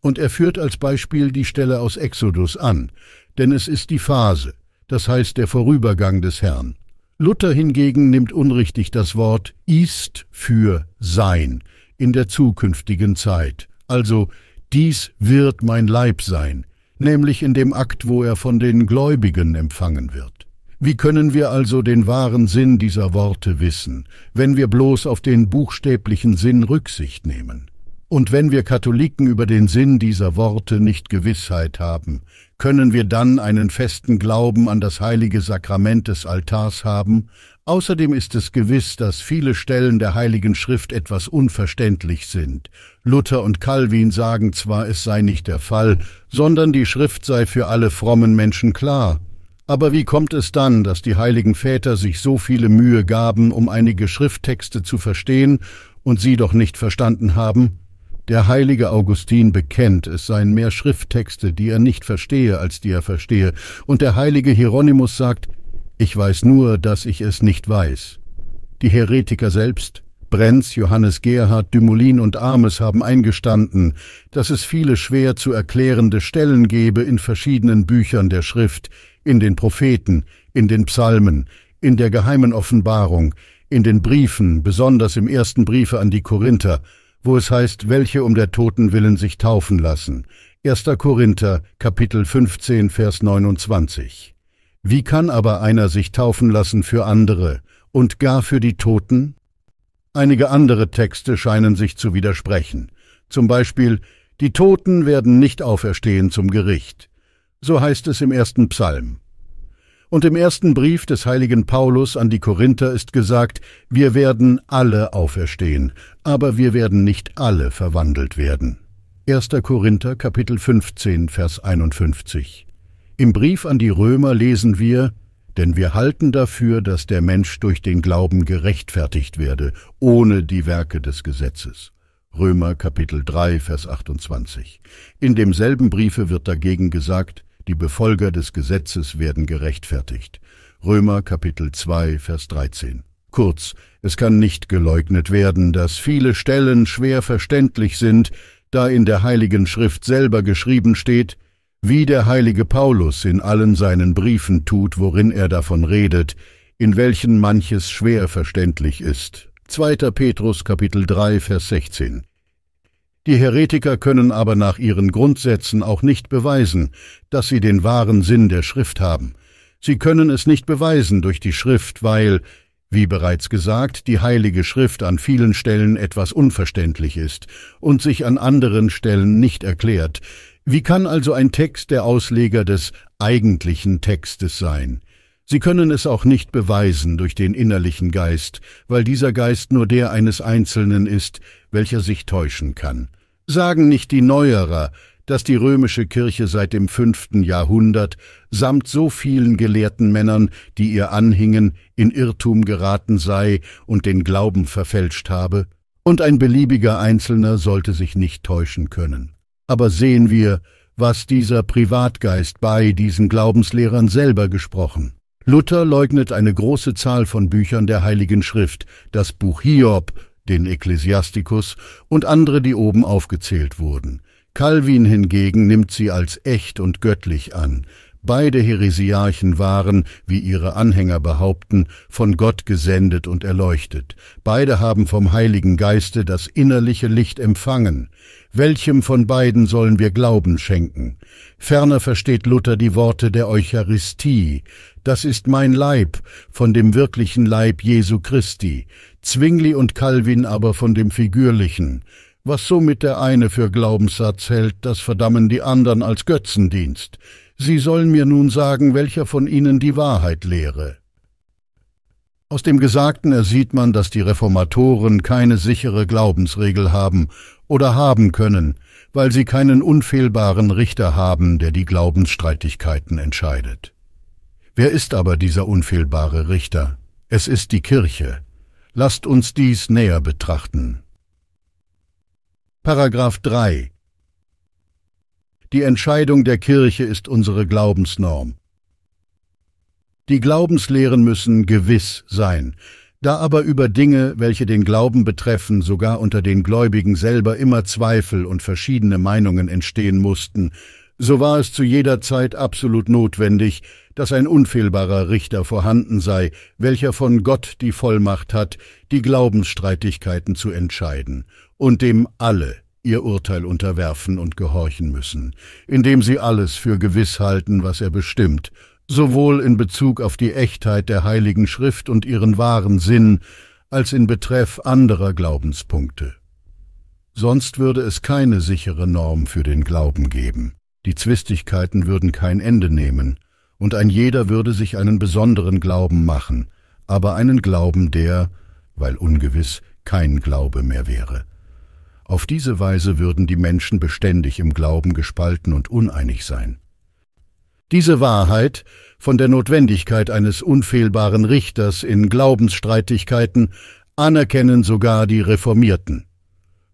Und er führt als Beispiel die Stelle aus Exodus an, denn es ist die Phase, das heißt der Vorübergang des Herrn. Luther hingegen nimmt unrichtig das Wort ist für sein in der zukünftigen Zeit, also dies wird mein Leib sein, nämlich in dem Akt, wo er von den Gläubigen empfangen wird. Wie können wir also den wahren Sinn dieser Worte wissen, wenn wir bloß auf den buchstäblichen Sinn Rücksicht nehmen? Und wenn wir Katholiken über den Sinn dieser Worte nicht Gewissheit haben, können wir dann einen festen Glauben an das heilige Sakrament des Altars haben? Außerdem ist es gewiss, dass viele Stellen der heiligen Schrift etwas unverständlich sind. Luther und Calvin sagen zwar, es sei nicht der Fall, sondern die Schrift sei für alle frommen Menschen klar. Aber wie kommt es dann, dass die heiligen Väter sich so viele Mühe gaben, um einige Schrifttexte zu verstehen und sie doch nicht verstanden haben? Der heilige Augustin bekennt, es seien mehr Schrifttexte, die er nicht verstehe, als die er verstehe, und der heilige Hieronymus sagt, ich weiß nur, dass ich es nicht weiß. Die Heretiker selbst, Brenz, Johannes Gerhard, Dumoulin und Armes haben eingestanden, dass es viele schwer zu erklärende Stellen gebe in verschiedenen Büchern der Schrift, in den Propheten, in den Psalmen, in der geheimen Offenbarung, in den Briefen, besonders im ersten Briefe an die Korinther, wo es heißt, welche um der Toten willen sich taufen lassen. 1. Korinther, Kapitel 15, Vers 29. Wie kann aber einer sich taufen lassen für andere und gar für die Toten? Einige andere Texte scheinen sich zu widersprechen. Zum Beispiel, die Toten werden nicht auferstehen zum Gericht. So heißt es im ersten Psalm. Und im ersten Brief des heiligen Paulus an die Korinther ist gesagt, wir werden alle auferstehen, aber wir werden nicht alle verwandelt werden. 1. Korinther Kapitel 15 Vers 51. Im Brief an die Römer lesen wir, denn wir halten dafür, dass der Mensch durch den Glauben gerechtfertigt werde, ohne die Werke des Gesetzes. Römer Kapitel 3 Vers 28. In demselben Briefe wird dagegen gesagt, die Befolger des Gesetzes werden gerechtfertigt. Römer Kapitel 2, Vers 13. Kurz, es kann nicht geleugnet werden, dass viele Stellen schwer verständlich sind, da in der Heiligen Schrift selber geschrieben steht, wie der heilige Paulus in allen seinen Briefen tut, worin er davon redet, in welchen manches schwer verständlich ist. 2. Petrus Kapitel 3 Vers 16 die Heretiker können aber nach ihren Grundsätzen auch nicht beweisen, dass sie den wahren Sinn der Schrift haben. Sie können es nicht beweisen durch die Schrift, weil, wie bereits gesagt, die Heilige Schrift an vielen Stellen etwas unverständlich ist und sich an anderen Stellen nicht erklärt. Wie kann also ein Text der Ausleger des eigentlichen Textes sein? Sie können es auch nicht beweisen durch den innerlichen Geist, weil dieser Geist nur der eines Einzelnen ist, welcher sich täuschen kann. Sagen nicht die Neuerer, dass die römische Kirche seit dem fünften Jahrhundert samt so vielen gelehrten Männern, die ihr anhingen, in Irrtum geraten sei und den Glauben verfälscht habe, und ein beliebiger Einzelner sollte sich nicht täuschen können. Aber sehen wir, was dieser Privatgeist bei diesen Glaubenslehrern selber gesprochen. Luther leugnet eine große Zahl von Büchern der Heiligen Schrift, das Buch Hiob, den Ekklesiastikus und andere, die oben aufgezählt wurden. Calvin hingegen nimmt sie als echt und göttlich an. Beide Heresiarchen waren, wie ihre Anhänger behaupten, von Gott gesendet und erleuchtet. Beide haben vom Heiligen Geiste das innerliche Licht empfangen. Welchem von beiden sollen wir Glauben schenken? Ferner versteht Luther die Worte der Eucharistie. Das ist mein Leib, von dem wirklichen Leib Jesu Christi, Zwingli und Calvin aber von dem figürlichen. Was somit der eine für Glaubenssatz hält, das verdammen die anderen als Götzendienst. Sie sollen mir nun sagen, welcher von ihnen die Wahrheit lehre. Aus dem Gesagten ersieht man, dass die Reformatoren keine sichere Glaubensregel haben oder haben können, weil sie keinen unfehlbaren Richter haben, der die Glaubensstreitigkeiten entscheidet. Wer ist aber dieser unfehlbare Richter? Es ist die Kirche. Lasst uns dies näher betrachten. Paragraph 3 Die Entscheidung der Kirche ist unsere Glaubensnorm. Die Glaubenslehren müssen gewiss sein, da aber über Dinge, welche den Glauben betreffen, sogar unter den Gläubigen selber immer Zweifel und verschiedene Meinungen entstehen mussten, so war es zu jeder Zeit absolut notwendig, dass ein unfehlbarer Richter vorhanden sei, welcher von Gott die Vollmacht hat, die Glaubensstreitigkeiten zu entscheiden, und dem alle ihr Urteil unterwerfen und gehorchen müssen, indem sie alles für gewiss halten, was er bestimmt, sowohl in Bezug auf die Echtheit der Heiligen Schrift und ihren wahren Sinn, als in Betreff anderer Glaubenspunkte. Sonst würde es keine sichere Norm für den Glauben geben. Die Zwistigkeiten würden kein Ende nehmen, und ein jeder würde sich einen besonderen Glauben machen, aber einen Glauben, der, weil ungewiss, kein Glaube mehr wäre. Auf diese Weise würden die Menschen beständig im Glauben gespalten und uneinig sein. Diese Wahrheit, von der Notwendigkeit eines unfehlbaren Richters in Glaubensstreitigkeiten, anerkennen sogar die Reformierten.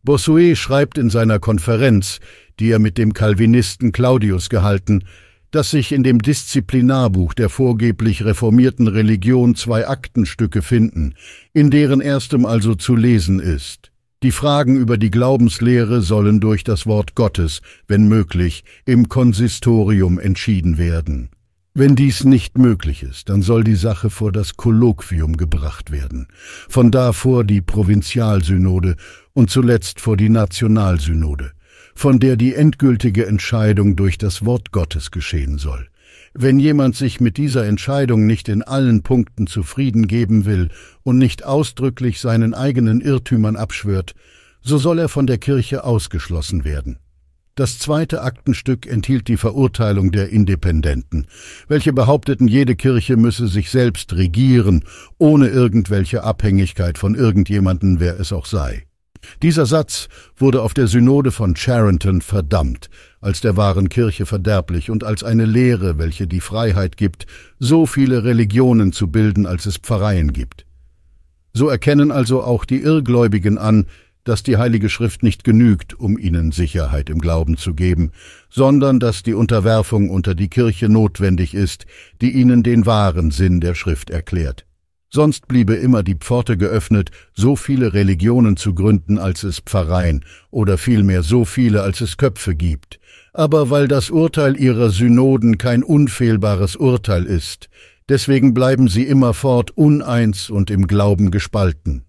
Bossuet schreibt in seiner Konferenz, die er mit dem Calvinisten Claudius gehalten, dass sich in dem Disziplinarbuch der vorgeblich reformierten Religion zwei Aktenstücke finden, in deren erstem also zu lesen ist. Die Fragen über die Glaubenslehre sollen durch das Wort Gottes, wenn möglich, im Konsistorium entschieden werden. Wenn dies nicht möglich ist, dann soll die Sache vor das Kolloquium gebracht werden, von da vor die Provinzialsynode und zuletzt vor die Nationalsynode, von der die endgültige Entscheidung durch das Wort Gottes geschehen soll. Wenn jemand sich mit dieser Entscheidung nicht in allen Punkten zufrieden geben will und nicht ausdrücklich seinen eigenen Irrtümern abschwört, so soll er von der Kirche ausgeschlossen werden. Das zweite Aktenstück enthielt die Verurteilung der Independenten, welche behaupteten, jede Kirche müsse sich selbst regieren, ohne irgendwelche Abhängigkeit von irgendjemanden, wer es auch sei. Dieser Satz wurde auf der Synode von Charenton verdammt, als der wahren Kirche verderblich und als eine Lehre, welche die Freiheit gibt, so viele Religionen zu bilden, als es Pfarreien gibt. So erkennen also auch die Irrgläubigen an, dass die Heilige Schrift nicht genügt, um ihnen Sicherheit im Glauben zu geben, sondern dass die Unterwerfung unter die Kirche notwendig ist, die ihnen den wahren Sinn der Schrift erklärt. Sonst bliebe immer die Pforte geöffnet, so viele Religionen zu gründen, als es Pfarreien oder vielmehr so viele, als es Köpfe gibt. Aber weil das Urteil ihrer Synoden kein unfehlbares Urteil ist, deswegen bleiben sie immerfort uneins und im Glauben gespalten.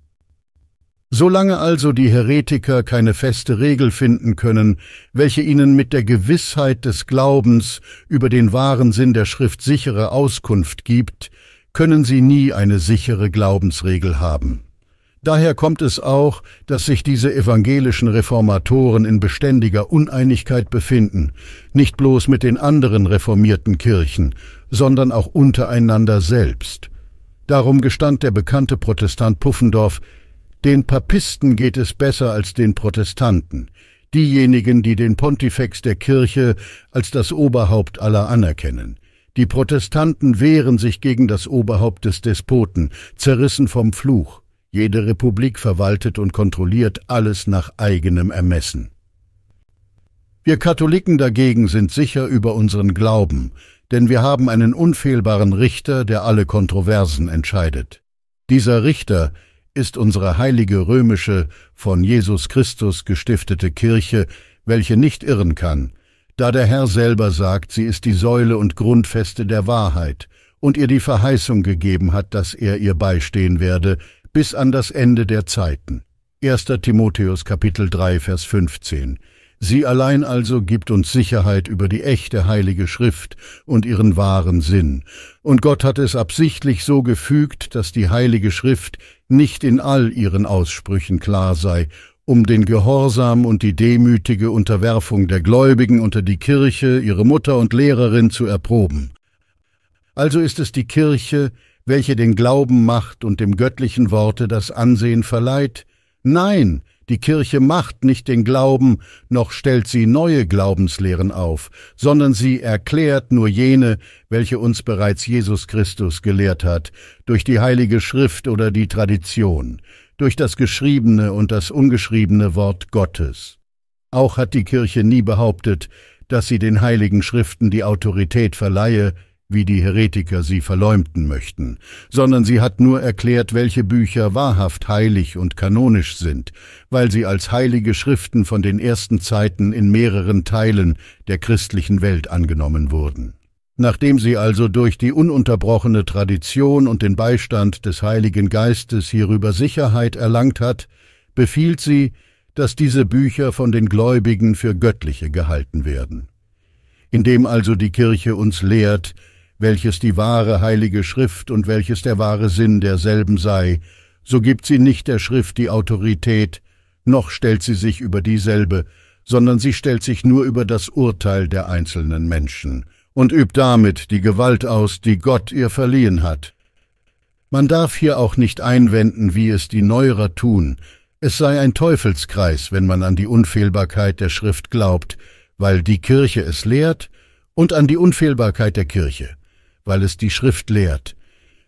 Solange also die Heretiker keine feste Regel finden können, welche ihnen mit der Gewissheit des Glaubens über den wahren Sinn der Schrift sichere Auskunft gibt, können sie nie eine sichere Glaubensregel haben. Daher kommt es auch, dass sich diese evangelischen Reformatoren in beständiger Uneinigkeit befinden, nicht bloß mit den anderen reformierten Kirchen, sondern auch untereinander selbst. Darum gestand der bekannte Protestant Puffendorf, den Papisten geht es besser als den Protestanten, diejenigen, die den Pontifex der Kirche als das Oberhaupt aller anerkennen. Die Protestanten wehren sich gegen das Oberhaupt des Despoten, zerrissen vom Fluch. Jede Republik verwaltet und kontrolliert alles nach eigenem Ermessen. Wir Katholiken dagegen sind sicher über unseren Glauben, denn wir haben einen unfehlbaren Richter, der alle Kontroversen entscheidet. Dieser Richter ist unsere heilige römische, von Jesus Christus gestiftete Kirche, welche nicht irren kann, da der Herr selber sagt, sie ist die Säule und Grundfeste der Wahrheit und ihr die Verheißung gegeben hat, dass er ihr beistehen werde, bis an das Ende der Zeiten. 1. Timotheus Kapitel 3 Vers 15 Sie allein also gibt uns Sicherheit über die echte heilige Schrift und ihren wahren Sinn. Und Gott hat es absichtlich so gefügt, dass die heilige Schrift nicht in all ihren Aussprüchen klar sei um den Gehorsam und die demütige Unterwerfung der Gläubigen unter die Kirche, ihre Mutter und Lehrerin zu erproben. Also ist es die Kirche, welche den Glauben macht und dem göttlichen Worte das Ansehen verleiht? Nein, die Kirche macht nicht den Glauben, noch stellt sie neue Glaubenslehren auf, sondern sie erklärt nur jene, welche uns bereits Jesus Christus gelehrt hat, durch die heilige Schrift oder die Tradition durch das geschriebene und das ungeschriebene Wort Gottes. Auch hat die Kirche nie behauptet, dass sie den heiligen Schriften die Autorität verleihe, wie die Heretiker sie verleumden möchten, sondern sie hat nur erklärt, welche Bücher wahrhaft heilig und kanonisch sind, weil sie als heilige Schriften von den ersten Zeiten in mehreren Teilen der christlichen Welt angenommen wurden. Nachdem sie also durch die ununterbrochene Tradition und den Beistand des Heiligen Geistes hierüber Sicherheit erlangt hat, befiehlt sie, dass diese Bücher von den Gläubigen für göttliche gehalten werden. Indem also die Kirche uns lehrt, welches die wahre heilige Schrift und welches der wahre Sinn derselben sei, so gibt sie nicht der Schrift die Autorität, noch stellt sie sich über dieselbe, sondern sie stellt sich nur über das Urteil der einzelnen Menschen, und übt damit die Gewalt aus, die Gott ihr verliehen hat. Man darf hier auch nicht einwenden, wie es die Neuerer tun, es sei ein Teufelskreis, wenn man an die Unfehlbarkeit der Schrift glaubt, weil die Kirche es lehrt, und an die Unfehlbarkeit der Kirche, weil es die Schrift lehrt.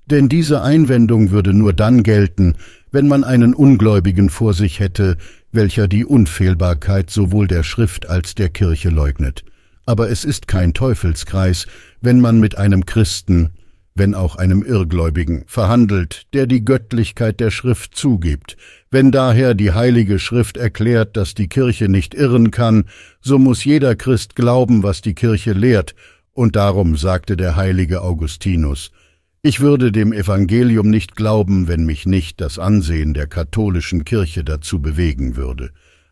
Denn diese Einwendung würde nur dann gelten, wenn man einen Ungläubigen vor sich hätte, welcher die Unfehlbarkeit sowohl der Schrift als der Kirche leugnet aber es ist kein Teufelskreis, wenn man mit einem Christen, wenn auch einem Irrgläubigen, verhandelt, der die Göttlichkeit der Schrift zugibt. Wenn daher die Heilige Schrift erklärt, dass die Kirche nicht irren kann, so muss jeder Christ glauben, was die Kirche lehrt, und darum sagte der heilige Augustinus, ich würde dem Evangelium nicht glauben, wenn mich nicht das Ansehen der katholischen Kirche dazu bewegen würde.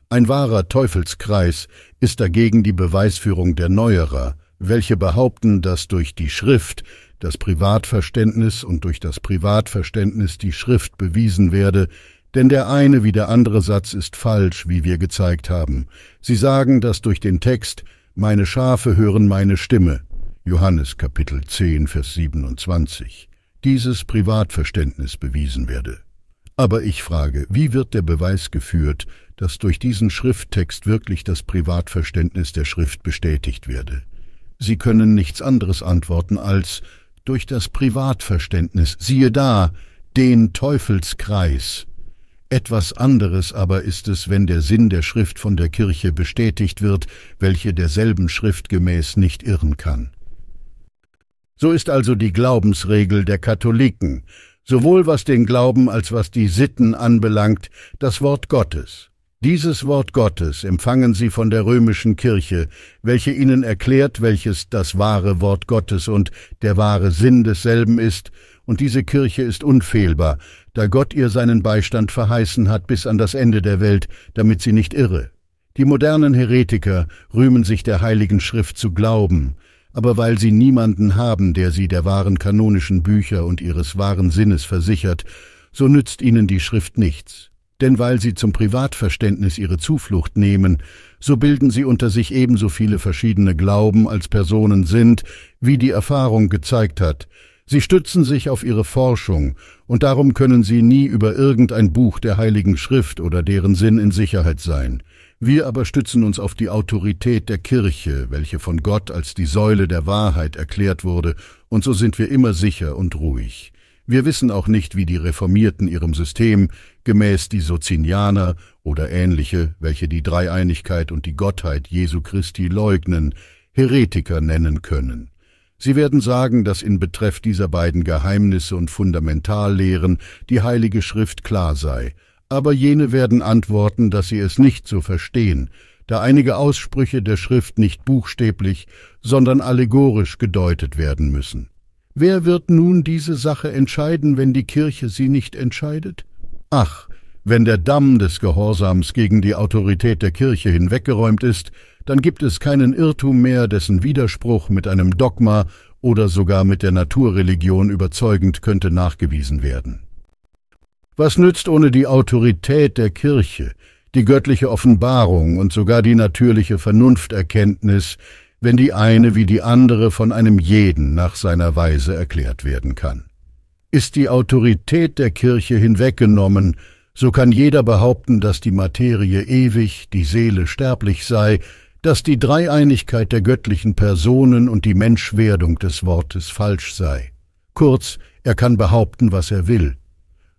Ein wahrer Teufelskreis ist dagegen die Beweisführung der Neuerer, welche behaupten, dass durch die Schrift das Privatverständnis und durch das Privatverständnis die Schrift bewiesen werde, denn der eine wie der andere Satz ist falsch, wie wir gezeigt haben. Sie sagen, dass durch den Text meine Schafe hören meine Stimme. Johannes Kapitel 10, Vers 27. Dieses Privatverständnis bewiesen werde. Aber ich frage, wie wird der Beweis geführt, dass durch diesen Schrifttext wirklich das Privatverständnis der Schrift bestätigt werde. Sie können nichts anderes antworten als durch das Privatverständnis, siehe da, den Teufelskreis. Etwas anderes aber ist es, wenn der Sinn der Schrift von der Kirche bestätigt wird, welche derselben Schrift gemäß nicht irren kann. So ist also die Glaubensregel der Katholiken, sowohl was den Glauben als was die Sitten anbelangt, das Wort Gottes. Dieses Wort Gottes empfangen sie von der römischen Kirche, welche ihnen erklärt, welches das wahre Wort Gottes und der wahre Sinn desselben ist, und diese Kirche ist unfehlbar, da Gott ihr seinen Beistand verheißen hat bis an das Ende der Welt, damit sie nicht irre. Die modernen Heretiker rühmen sich der heiligen Schrift zu glauben, aber weil sie niemanden haben, der sie der wahren kanonischen Bücher und ihres wahren Sinnes versichert, so nützt ihnen die Schrift nichts denn weil sie zum Privatverständnis ihre Zuflucht nehmen, so bilden sie unter sich ebenso viele verschiedene Glauben als Personen sind, wie die Erfahrung gezeigt hat. Sie stützen sich auf ihre Forschung, und darum können sie nie über irgendein Buch der Heiligen Schrift oder deren Sinn in Sicherheit sein. Wir aber stützen uns auf die Autorität der Kirche, welche von Gott als die Säule der Wahrheit erklärt wurde, und so sind wir immer sicher und ruhig. Wir wissen auch nicht, wie die Reformierten ihrem System, gemäß die Sozinianer oder ähnliche, welche die Dreieinigkeit und die Gottheit Jesu Christi leugnen, Heretiker nennen können. Sie werden sagen, dass in Betreff dieser beiden Geheimnisse und Fundamentallehren die Heilige Schrift klar sei, aber jene werden antworten, dass sie es nicht so verstehen, da einige Aussprüche der Schrift nicht buchstäblich, sondern allegorisch gedeutet werden müssen. Wer wird nun diese Sache entscheiden, wenn die Kirche sie nicht entscheidet? Ach, wenn der Damm des Gehorsams gegen die Autorität der Kirche hinweggeräumt ist, dann gibt es keinen Irrtum mehr, dessen Widerspruch mit einem Dogma oder sogar mit der Naturreligion überzeugend könnte nachgewiesen werden. Was nützt ohne die Autorität der Kirche, die göttliche Offenbarung und sogar die natürliche Vernunfterkenntnis, wenn die eine wie die andere von einem jeden nach seiner Weise erklärt werden kann? Ist die Autorität der Kirche hinweggenommen, so kann jeder behaupten, dass die Materie ewig, die Seele sterblich sei, dass die Dreieinigkeit der göttlichen Personen und die Menschwerdung des Wortes falsch sei. Kurz, er kann behaupten, was er will.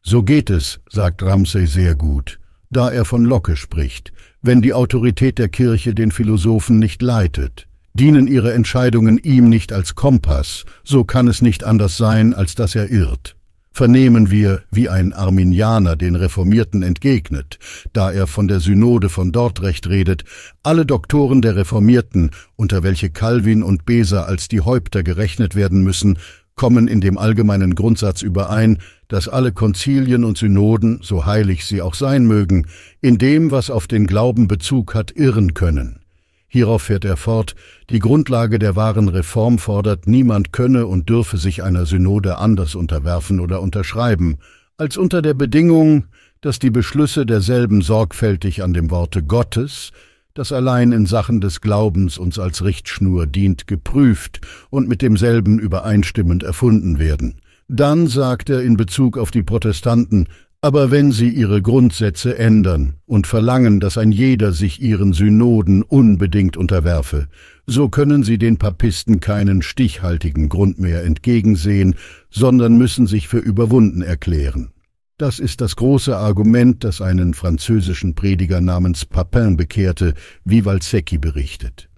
So geht es, sagt Ramsey sehr gut, da er von Locke spricht, wenn die Autorität der Kirche den Philosophen nicht leitet dienen ihre Entscheidungen ihm nicht als Kompass, so kann es nicht anders sein, als dass er irrt. Vernehmen wir, wie ein Arminianer den Reformierten entgegnet, da er von der Synode von Dortrecht redet, alle Doktoren der Reformierten, unter welche Calvin und Beser als die Häupter gerechnet werden müssen, kommen in dem allgemeinen Grundsatz überein, dass alle Konzilien und Synoden, so heilig sie auch sein mögen, in dem, was auf den Glauben Bezug hat, irren können. Hierauf fährt er fort, die Grundlage der wahren Reform fordert, niemand könne und dürfe sich einer Synode anders unterwerfen oder unterschreiben, als unter der Bedingung, dass die Beschlüsse derselben sorgfältig an dem Worte Gottes, das allein in Sachen des Glaubens uns als Richtschnur dient, geprüft und mit demselben übereinstimmend erfunden werden. Dann sagt er in Bezug auf die Protestanten, aber wenn sie ihre Grundsätze ändern und verlangen, dass ein jeder sich ihren Synoden unbedingt unterwerfe, so können sie den Papisten keinen stichhaltigen Grund mehr entgegensehen, sondern müssen sich für überwunden erklären. Das ist das große Argument, das einen französischen Prediger namens Papin bekehrte, wie Valsecchi berichtet.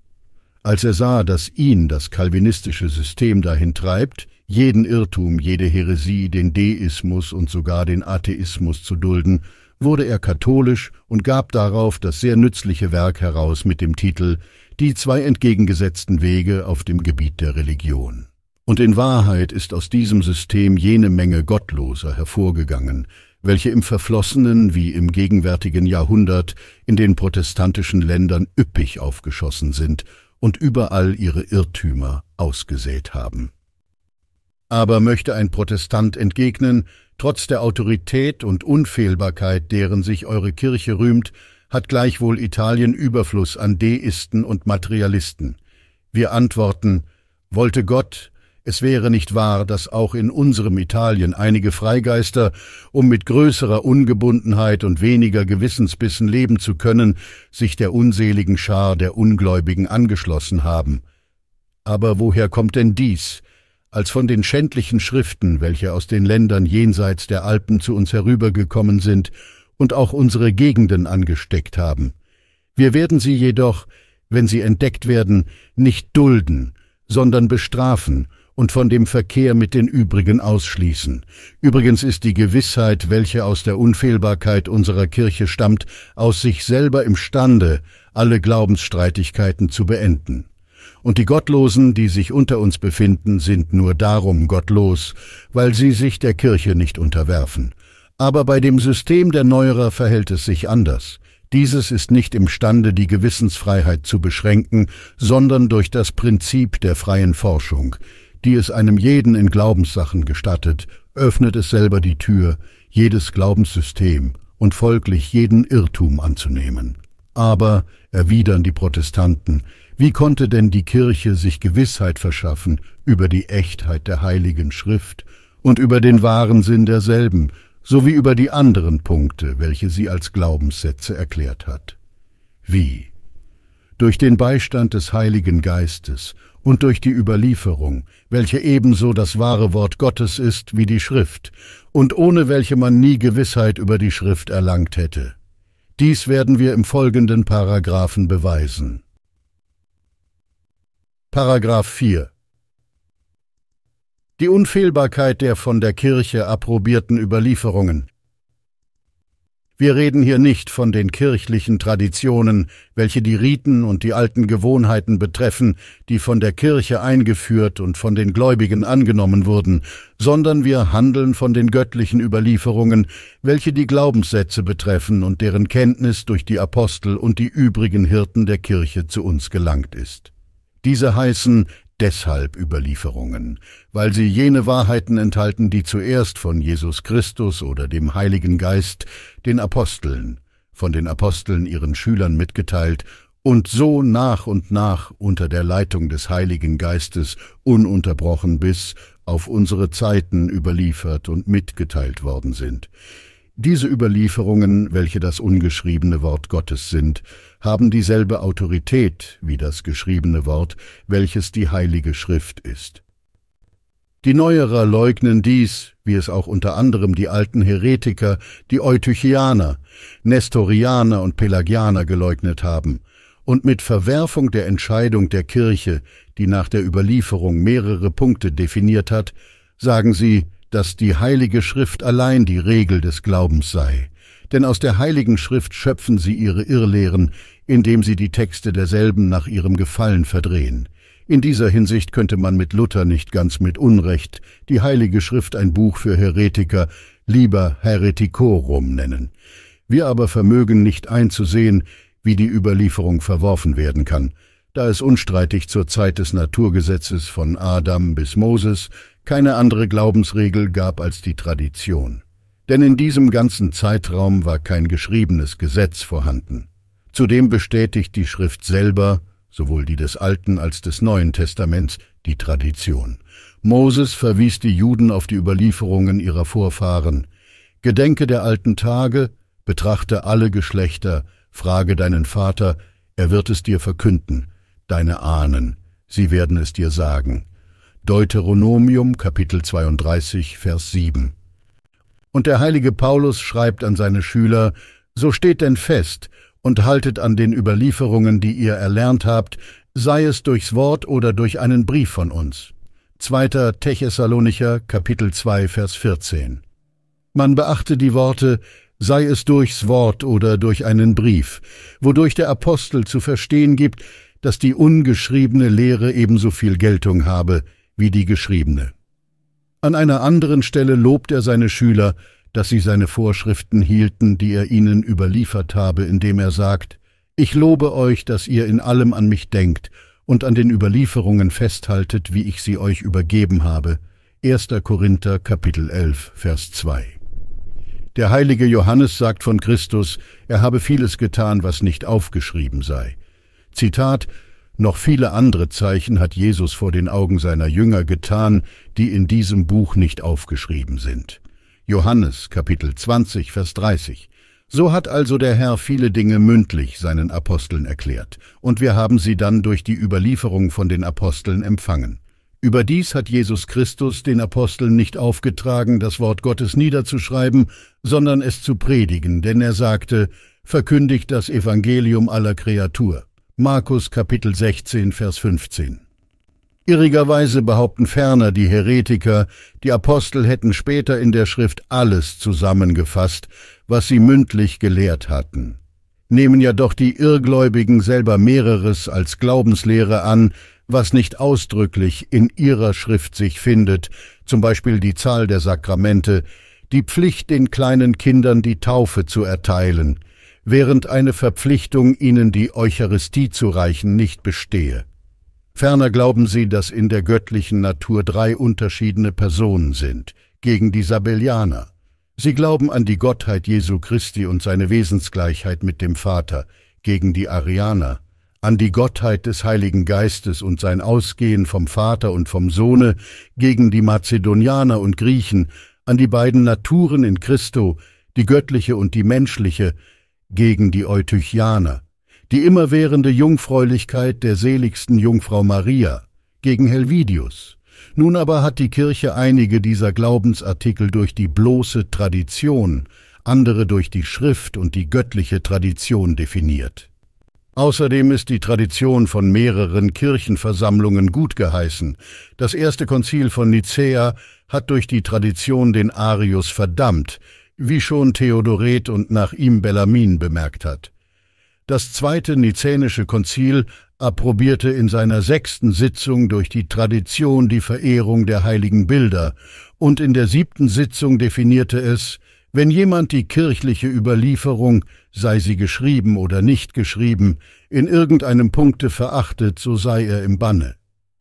Als er sah, dass ihn das calvinistische System dahin treibt, jeden Irrtum, jede Häresie, den Deismus und sogar den Atheismus zu dulden, wurde er katholisch und gab darauf das sehr nützliche Werk heraus mit dem Titel Die zwei entgegengesetzten Wege auf dem Gebiet der Religion. Und in Wahrheit ist aus diesem System jene Menge Gottloser hervorgegangen, welche im verflossenen wie im gegenwärtigen Jahrhundert in den protestantischen Ländern üppig aufgeschossen sind und überall ihre Irrtümer ausgesät haben aber möchte ein Protestant entgegnen, trotz der Autorität und Unfehlbarkeit, deren sich eure Kirche rühmt, hat gleichwohl Italien Überfluss an Deisten und Materialisten. Wir antworten, wollte Gott, es wäre nicht wahr, dass auch in unserem Italien einige Freigeister, um mit größerer Ungebundenheit und weniger Gewissensbissen leben zu können, sich der unseligen Schar der Ungläubigen angeschlossen haben. Aber woher kommt denn dies? als von den schändlichen Schriften, welche aus den Ländern jenseits der Alpen zu uns herübergekommen sind und auch unsere Gegenden angesteckt haben. Wir werden sie jedoch, wenn sie entdeckt werden, nicht dulden, sondern bestrafen und von dem Verkehr mit den übrigen ausschließen. Übrigens ist die Gewissheit, welche aus der Unfehlbarkeit unserer Kirche stammt, aus sich selber imstande, alle Glaubensstreitigkeiten zu beenden und die Gottlosen, die sich unter uns befinden, sind nur darum gottlos, weil sie sich der Kirche nicht unterwerfen. Aber bei dem System der Neuerer verhält es sich anders. Dieses ist nicht imstande, die Gewissensfreiheit zu beschränken, sondern durch das Prinzip der freien Forschung, die es einem jeden in Glaubenssachen gestattet, öffnet es selber die Tür, jedes Glaubenssystem und folglich jeden Irrtum anzunehmen. Aber, erwidern die Protestanten, wie konnte denn die Kirche sich Gewissheit verschaffen über die Echtheit der heiligen Schrift und über den wahren Sinn derselben, sowie über die anderen Punkte, welche sie als Glaubenssätze erklärt hat? Wie? Durch den Beistand des Heiligen Geistes und durch die Überlieferung, welche ebenso das wahre Wort Gottes ist wie die Schrift, und ohne welche man nie Gewissheit über die Schrift erlangt hätte. Dies werden wir im folgenden Paragraphen beweisen. Paragraph 4 Die Unfehlbarkeit der von der Kirche approbierten Überlieferungen. Wir reden hier nicht von den kirchlichen Traditionen, welche die Riten und die alten Gewohnheiten betreffen, die von der Kirche eingeführt und von den Gläubigen angenommen wurden, sondern wir handeln von den göttlichen Überlieferungen, welche die Glaubenssätze betreffen und deren Kenntnis durch die Apostel und die übrigen Hirten der Kirche zu uns gelangt ist. Diese heißen deshalb Überlieferungen, weil sie jene Wahrheiten enthalten, die zuerst von Jesus Christus oder dem Heiligen Geist, den Aposteln, von den Aposteln ihren Schülern mitgeteilt und so nach und nach unter der Leitung des Heiligen Geistes ununterbrochen bis auf unsere Zeiten überliefert und mitgeteilt worden sind. Diese Überlieferungen, welche das ungeschriebene Wort Gottes sind, haben dieselbe Autorität wie das geschriebene Wort, welches die Heilige Schrift ist. Die Neuerer leugnen dies, wie es auch unter anderem die alten Heretiker, die Eutychianer, Nestorianer und Pelagianer geleugnet haben, und mit Verwerfung der Entscheidung der Kirche, die nach der Überlieferung mehrere Punkte definiert hat, sagen sie, dass die Heilige Schrift allein die Regel des Glaubens sei denn aus der heiligen Schrift schöpfen sie ihre Irrlehren, indem sie die Texte derselben nach ihrem Gefallen verdrehen. In dieser Hinsicht könnte man mit Luther nicht ganz mit Unrecht die heilige Schrift ein Buch für Heretiker, lieber Hereticorum nennen. Wir aber vermögen nicht einzusehen, wie die Überlieferung verworfen werden kann, da es unstreitig zur Zeit des Naturgesetzes von Adam bis Moses keine andere Glaubensregel gab als die Tradition denn in diesem ganzen Zeitraum war kein geschriebenes Gesetz vorhanden. Zudem bestätigt die Schrift selber, sowohl die des Alten als des Neuen Testaments, die Tradition. Moses verwies die Juden auf die Überlieferungen ihrer Vorfahren. Gedenke der alten Tage, betrachte alle Geschlechter, frage deinen Vater, er wird es dir verkünden, deine Ahnen, sie werden es dir sagen. Deuteronomium Kapitel 32 Vers 7 und der heilige Paulus schreibt an seine Schüler, so steht denn fest und haltet an den Überlieferungen, die ihr erlernt habt, sei es durchs Wort oder durch einen Brief von uns. 2. Thessalonicher, Kapitel 2, Vers 14. Man beachte die Worte, sei es durchs Wort oder durch einen Brief, wodurch der Apostel zu verstehen gibt, dass die ungeschriebene Lehre ebenso viel Geltung habe wie die geschriebene. An einer anderen Stelle lobt er seine Schüler, dass sie seine Vorschriften hielten, die er ihnen überliefert habe, indem er sagt, Ich lobe euch, dass ihr in allem an mich denkt und an den Überlieferungen festhaltet, wie ich sie euch übergeben habe. 1. Korinther Kapitel 11, Vers 2 Der heilige Johannes sagt von Christus, er habe vieles getan, was nicht aufgeschrieben sei. Zitat, noch viele andere Zeichen hat Jesus vor den Augen seiner Jünger getan, die in diesem Buch nicht aufgeschrieben sind. Johannes Kapitel 20, Vers 30. So hat also der Herr viele Dinge mündlich seinen Aposteln erklärt, und wir haben sie dann durch die Überlieferung von den Aposteln empfangen. Überdies hat Jesus Christus den Aposteln nicht aufgetragen, das Wort Gottes niederzuschreiben, sondern es zu predigen, denn er sagte, verkündigt das Evangelium aller Kreatur. Markus Kapitel 16, Vers 15. Irrigerweise behaupten ferner die Heretiker, die Apostel hätten später in der Schrift alles zusammengefasst, was sie mündlich gelehrt hatten. Nehmen ja doch die Irrgläubigen selber mehreres als Glaubenslehre an, was nicht ausdrücklich in ihrer Schrift sich findet, zum Beispiel die Zahl der Sakramente, die Pflicht, den kleinen Kindern die Taufe zu erteilen, während eine Verpflichtung, ihnen die Eucharistie zu reichen, nicht bestehe. Ferner glauben sie, dass in der göttlichen Natur drei unterschiedene Personen sind, gegen die Sabellianer. Sie glauben an die Gottheit Jesu Christi und seine Wesensgleichheit mit dem Vater, gegen die Arianer, an die Gottheit des Heiligen Geistes und sein Ausgehen vom Vater und vom Sohne, gegen die Mazedonianer und Griechen, an die beiden Naturen in Christo, die göttliche und die menschliche, gegen die Eutychianer, die immerwährende Jungfräulichkeit der seligsten Jungfrau Maria, gegen Helvidius. Nun aber hat die Kirche einige dieser Glaubensartikel durch die bloße Tradition, andere durch die Schrift und die göttliche Tradition definiert. Außerdem ist die Tradition von mehreren Kirchenversammlungen gut geheißen. Das erste Konzil von Nicäa hat durch die Tradition den Arius verdammt, wie schon Theodoret und nach ihm Bellarmin bemerkt hat. Das zweite Nizänische Konzil approbierte in seiner sechsten Sitzung durch die Tradition die Verehrung der heiligen Bilder und in der siebten Sitzung definierte es, wenn jemand die kirchliche Überlieferung, sei sie geschrieben oder nicht geschrieben, in irgendeinem Punkte verachtet, so sei er im Banne.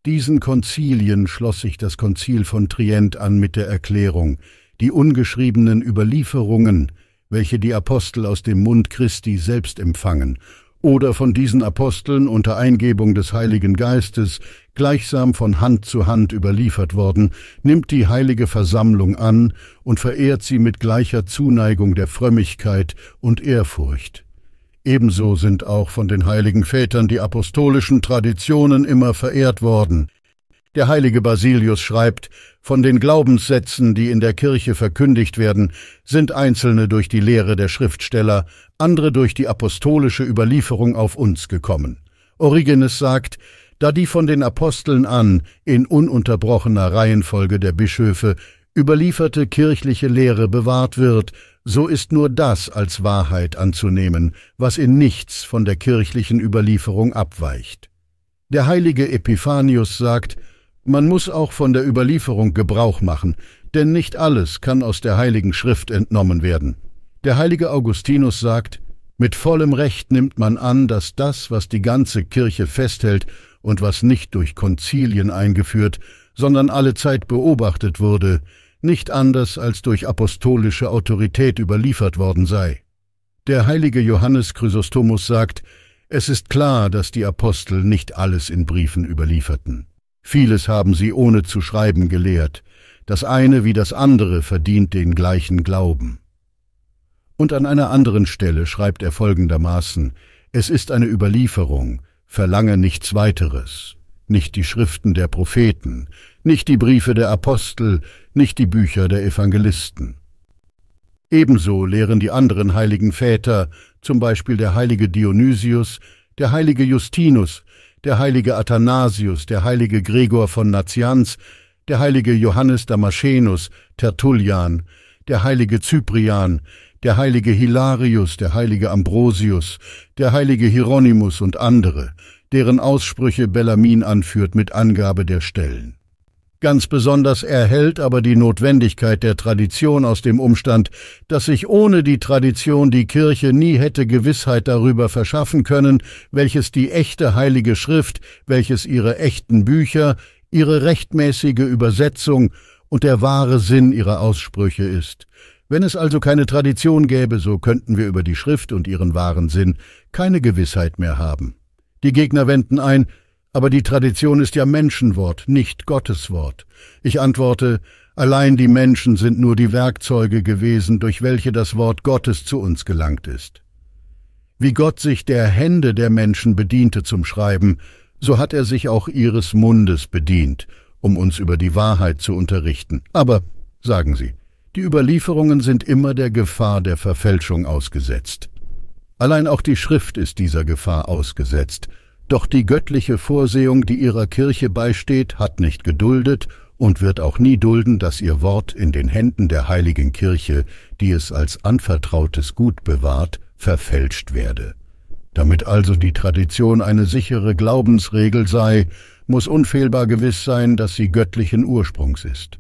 Diesen Konzilien schloss sich das Konzil von Trient an mit der Erklärung, die ungeschriebenen Überlieferungen, welche die Apostel aus dem Mund Christi selbst empfangen oder von diesen Aposteln unter Eingebung des Heiligen Geistes gleichsam von Hand zu Hand überliefert worden, nimmt die heilige Versammlung an und verehrt sie mit gleicher Zuneigung der Frömmigkeit und Ehrfurcht. Ebenso sind auch von den heiligen Vätern die apostolischen Traditionen immer verehrt worden, der heilige Basilius schreibt, von den Glaubenssätzen, die in der Kirche verkündigt werden, sind einzelne durch die Lehre der Schriftsteller, andere durch die apostolische Überlieferung auf uns gekommen. Origenes sagt, da die von den Aposteln an in ununterbrochener Reihenfolge der Bischöfe überlieferte kirchliche Lehre bewahrt wird, so ist nur das als Wahrheit anzunehmen, was in nichts von der kirchlichen Überlieferung abweicht. Der heilige Epiphanius sagt, man muss auch von der Überlieferung Gebrauch machen, denn nicht alles kann aus der heiligen Schrift entnommen werden. Der heilige Augustinus sagt, mit vollem Recht nimmt man an, dass das, was die ganze Kirche festhält und was nicht durch Konzilien eingeführt, sondern allezeit beobachtet wurde, nicht anders als durch apostolische Autorität überliefert worden sei. Der heilige Johannes Chrysostomus sagt, es ist klar, dass die Apostel nicht alles in Briefen überlieferten. Vieles haben sie ohne zu schreiben gelehrt. Das eine wie das andere verdient den gleichen Glauben. Und an einer anderen Stelle schreibt er folgendermaßen, es ist eine Überlieferung, verlange nichts weiteres, nicht die Schriften der Propheten, nicht die Briefe der Apostel, nicht die Bücher der Evangelisten. Ebenso lehren die anderen heiligen Väter, zum Beispiel der heilige Dionysius, der heilige Justinus, der heilige Athanasius, der heilige Gregor von Nazianz, der heilige Johannes Damaschenus, Tertullian, der heilige Cyprian, der heilige Hilarius, der heilige Ambrosius, der heilige Hieronymus und andere, deren Aussprüche Bellamin anführt mit Angabe der Stellen. Ganz besonders erhält aber die Notwendigkeit der Tradition aus dem Umstand, dass sich ohne die Tradition die Kirche nie hätte Gewissheit darüber verschaffen können, welches die echte Heilige Schrift, welches ihre echten Bücher, ihre rechtmäßige Übersetzung und der wahre Sinn ihrer Aussprüche ist. Wenn es also keine Tradition gäbe, so könnten wir über die Schrift und ihren wahren Sinn keine Gewissheit mehr haben. Die Gegner wenden ein, aber die Tradition ist ja Menschenwort, nicht Gottes Wort. Ich antworte, allein die Menschen sind nur die Werkzeuge gewesen, durch welche das Wort Gottes zu uns gelangt ist. Wie Gott sich der Hände der Menschen bediente zum Schreiben, so hat er sich auch ihres Mundes bedient, um uns über die Wahrheit zu unterrichten. Aber, sagen Sie, die Überlieferungen sind immer der Gefahr der Verfälschung ausgesetzt. Allein auch die Schrift ist dieser Gefahr ausgesetzt, doch die göttliche Vorsehung, die ihrer Kirche beisteht, hat nicht geduldet und wird auch nie dulden, dass ihr Wort in den Händen der heiligen Kirche, die es als anvertrautes Gut bewahrt, verfälscht werde. Damit also die Tradition eine sichere Glaubensregel sei, muss unfehlbar gewiss sein, dass sie göttlichen Ursprungs ist.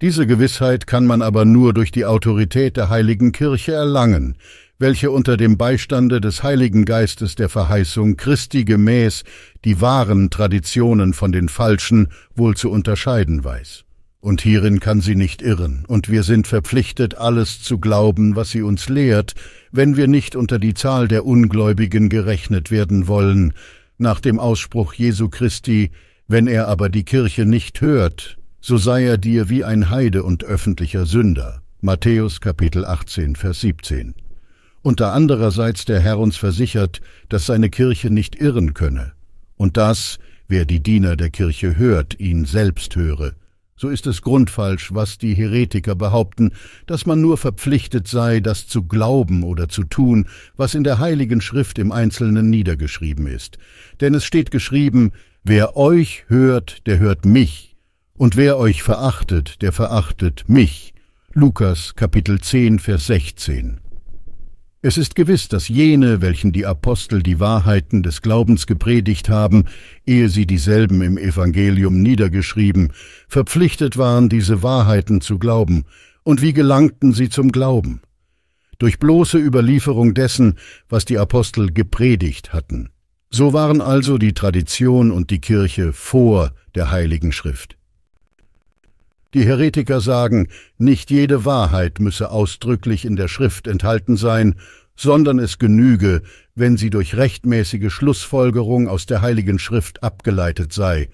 Diese Gewissheit kann man aber nur durch die Autorität der heiligen Kirche erlangen, welche unter dem Beistande des Heiligen Geistes der Verheißung Christi gemäß die wahren Traditionen von den falschen wohl zu unterscheiden weiß. Und hierin kann sie nicht irren, und wir sind verpflichtet, alles zu glauben, was sie uns lehrt, wenn wir nicht unter die Zahl der Ungläubigen gerechnet werden wollen, nach dem Ausspruch Jesu Christi, wenn er aber die Kirche nicht hört, so sei er dir wie ein Heide und öffentlicher Sünder. Matthäus Kapitel 18, Vers 17 und da andererseits der Herr uns versichert, dass seine Kirche nicht irren könne, und dass, wer die Diener der Kirche hört, ihn selbst höre, so ist es grundfalsch, was die Heretiker behaupten, dass man nur verpflichtet sei, das zu glauben oder zu tun, was in der heiligen Schrift im Einzelnen niedergeschrieben ist. Denn es steht geschrieben, wer euch hört, der hört mich, und wer euch verachtet, der verachtet mich. Lukas Kapitel 10, Vers 16. Es ist gewiss, dass jene, welchen die Apostel die Wahrheiten des Glaubens gepredigt haben, ehe sie dieselben im Evangelium niedergeschrieben, verpflichtet waren, diese Wahrheiten zu glauben, und wie gelangten sie zum Glauben? Durch bloße Überlieferung dessen, was die Apostel gepredigt hatten. So waren also die Tradition und die Kirche vor der Heiligen Schrift. Die Heretiker sagen, nicht jede Wahrheit müsse ausdrücklich in der Schrift enthalten sein, sondern es genüge, wenn sie durch rechtmäßige Schlussfolgerung aus der Heiligen Schrift abgeleitet sei,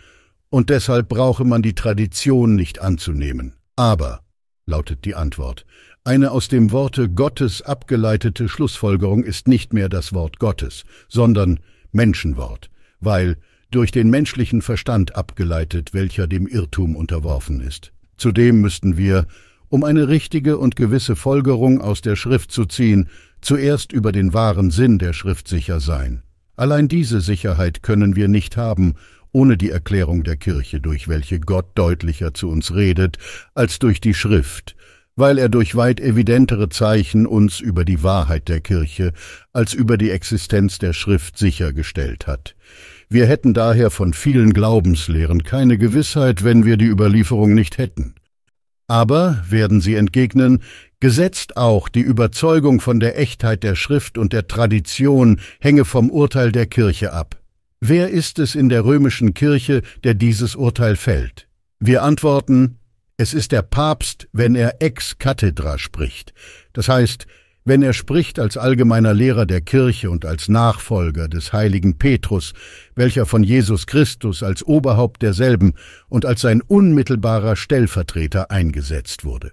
und deshalb brauche man die Tradition nicht anzunehmen. Aber, lautet die Antwort, eine aus dem Worte Gottes abgeleitete Schlussfolgerung ist nicht mehr das Wort Gottes, sondern Menschenwort, weil durch den menschlichen Verstand abgeleitet, welcher dem Irrtum unterworfen ist. Zudem müssten wir, um eine richtige und gewisse Folgerung aus der Schrift zu ziehen, zuerst über den wahren Sinn der Schrift sicher sein. Allein diese Sicherheit können wir nicht haben, ohne die Erklärung der Kirche, durch welche Gott deutlicher zu uns redet, als durch die Schrift, weil er durch weit evidentere Zeichen uns über die Wahrheit der Kirche als über die Existenz der Schrift sichergestellt hat. Wir hätten daher von vielen Glaubenslehren keine Gewissheit, wenn wir die Überlieferung nicht hätten. Aber, werden sie entgegnen, gesetzt auch die Überzeugung von der Echtheit der Schrift und der Tradition hänge vom Urteil der Kirche ab. Wer ist es in der römischen Kirche, der dieses Urteil fällt? Wir antworten, es ist der Papst, wenn er ex cathedra spricht, das heißt, wenn er spricht als allgemeiner Lehrer der Kirche und als Nachfolger des heiligen Petrus, welcher von Jesus Christus als Oberhaupt derselben und als sein unmittelbarer Stellvertreter eingesetzt wurde.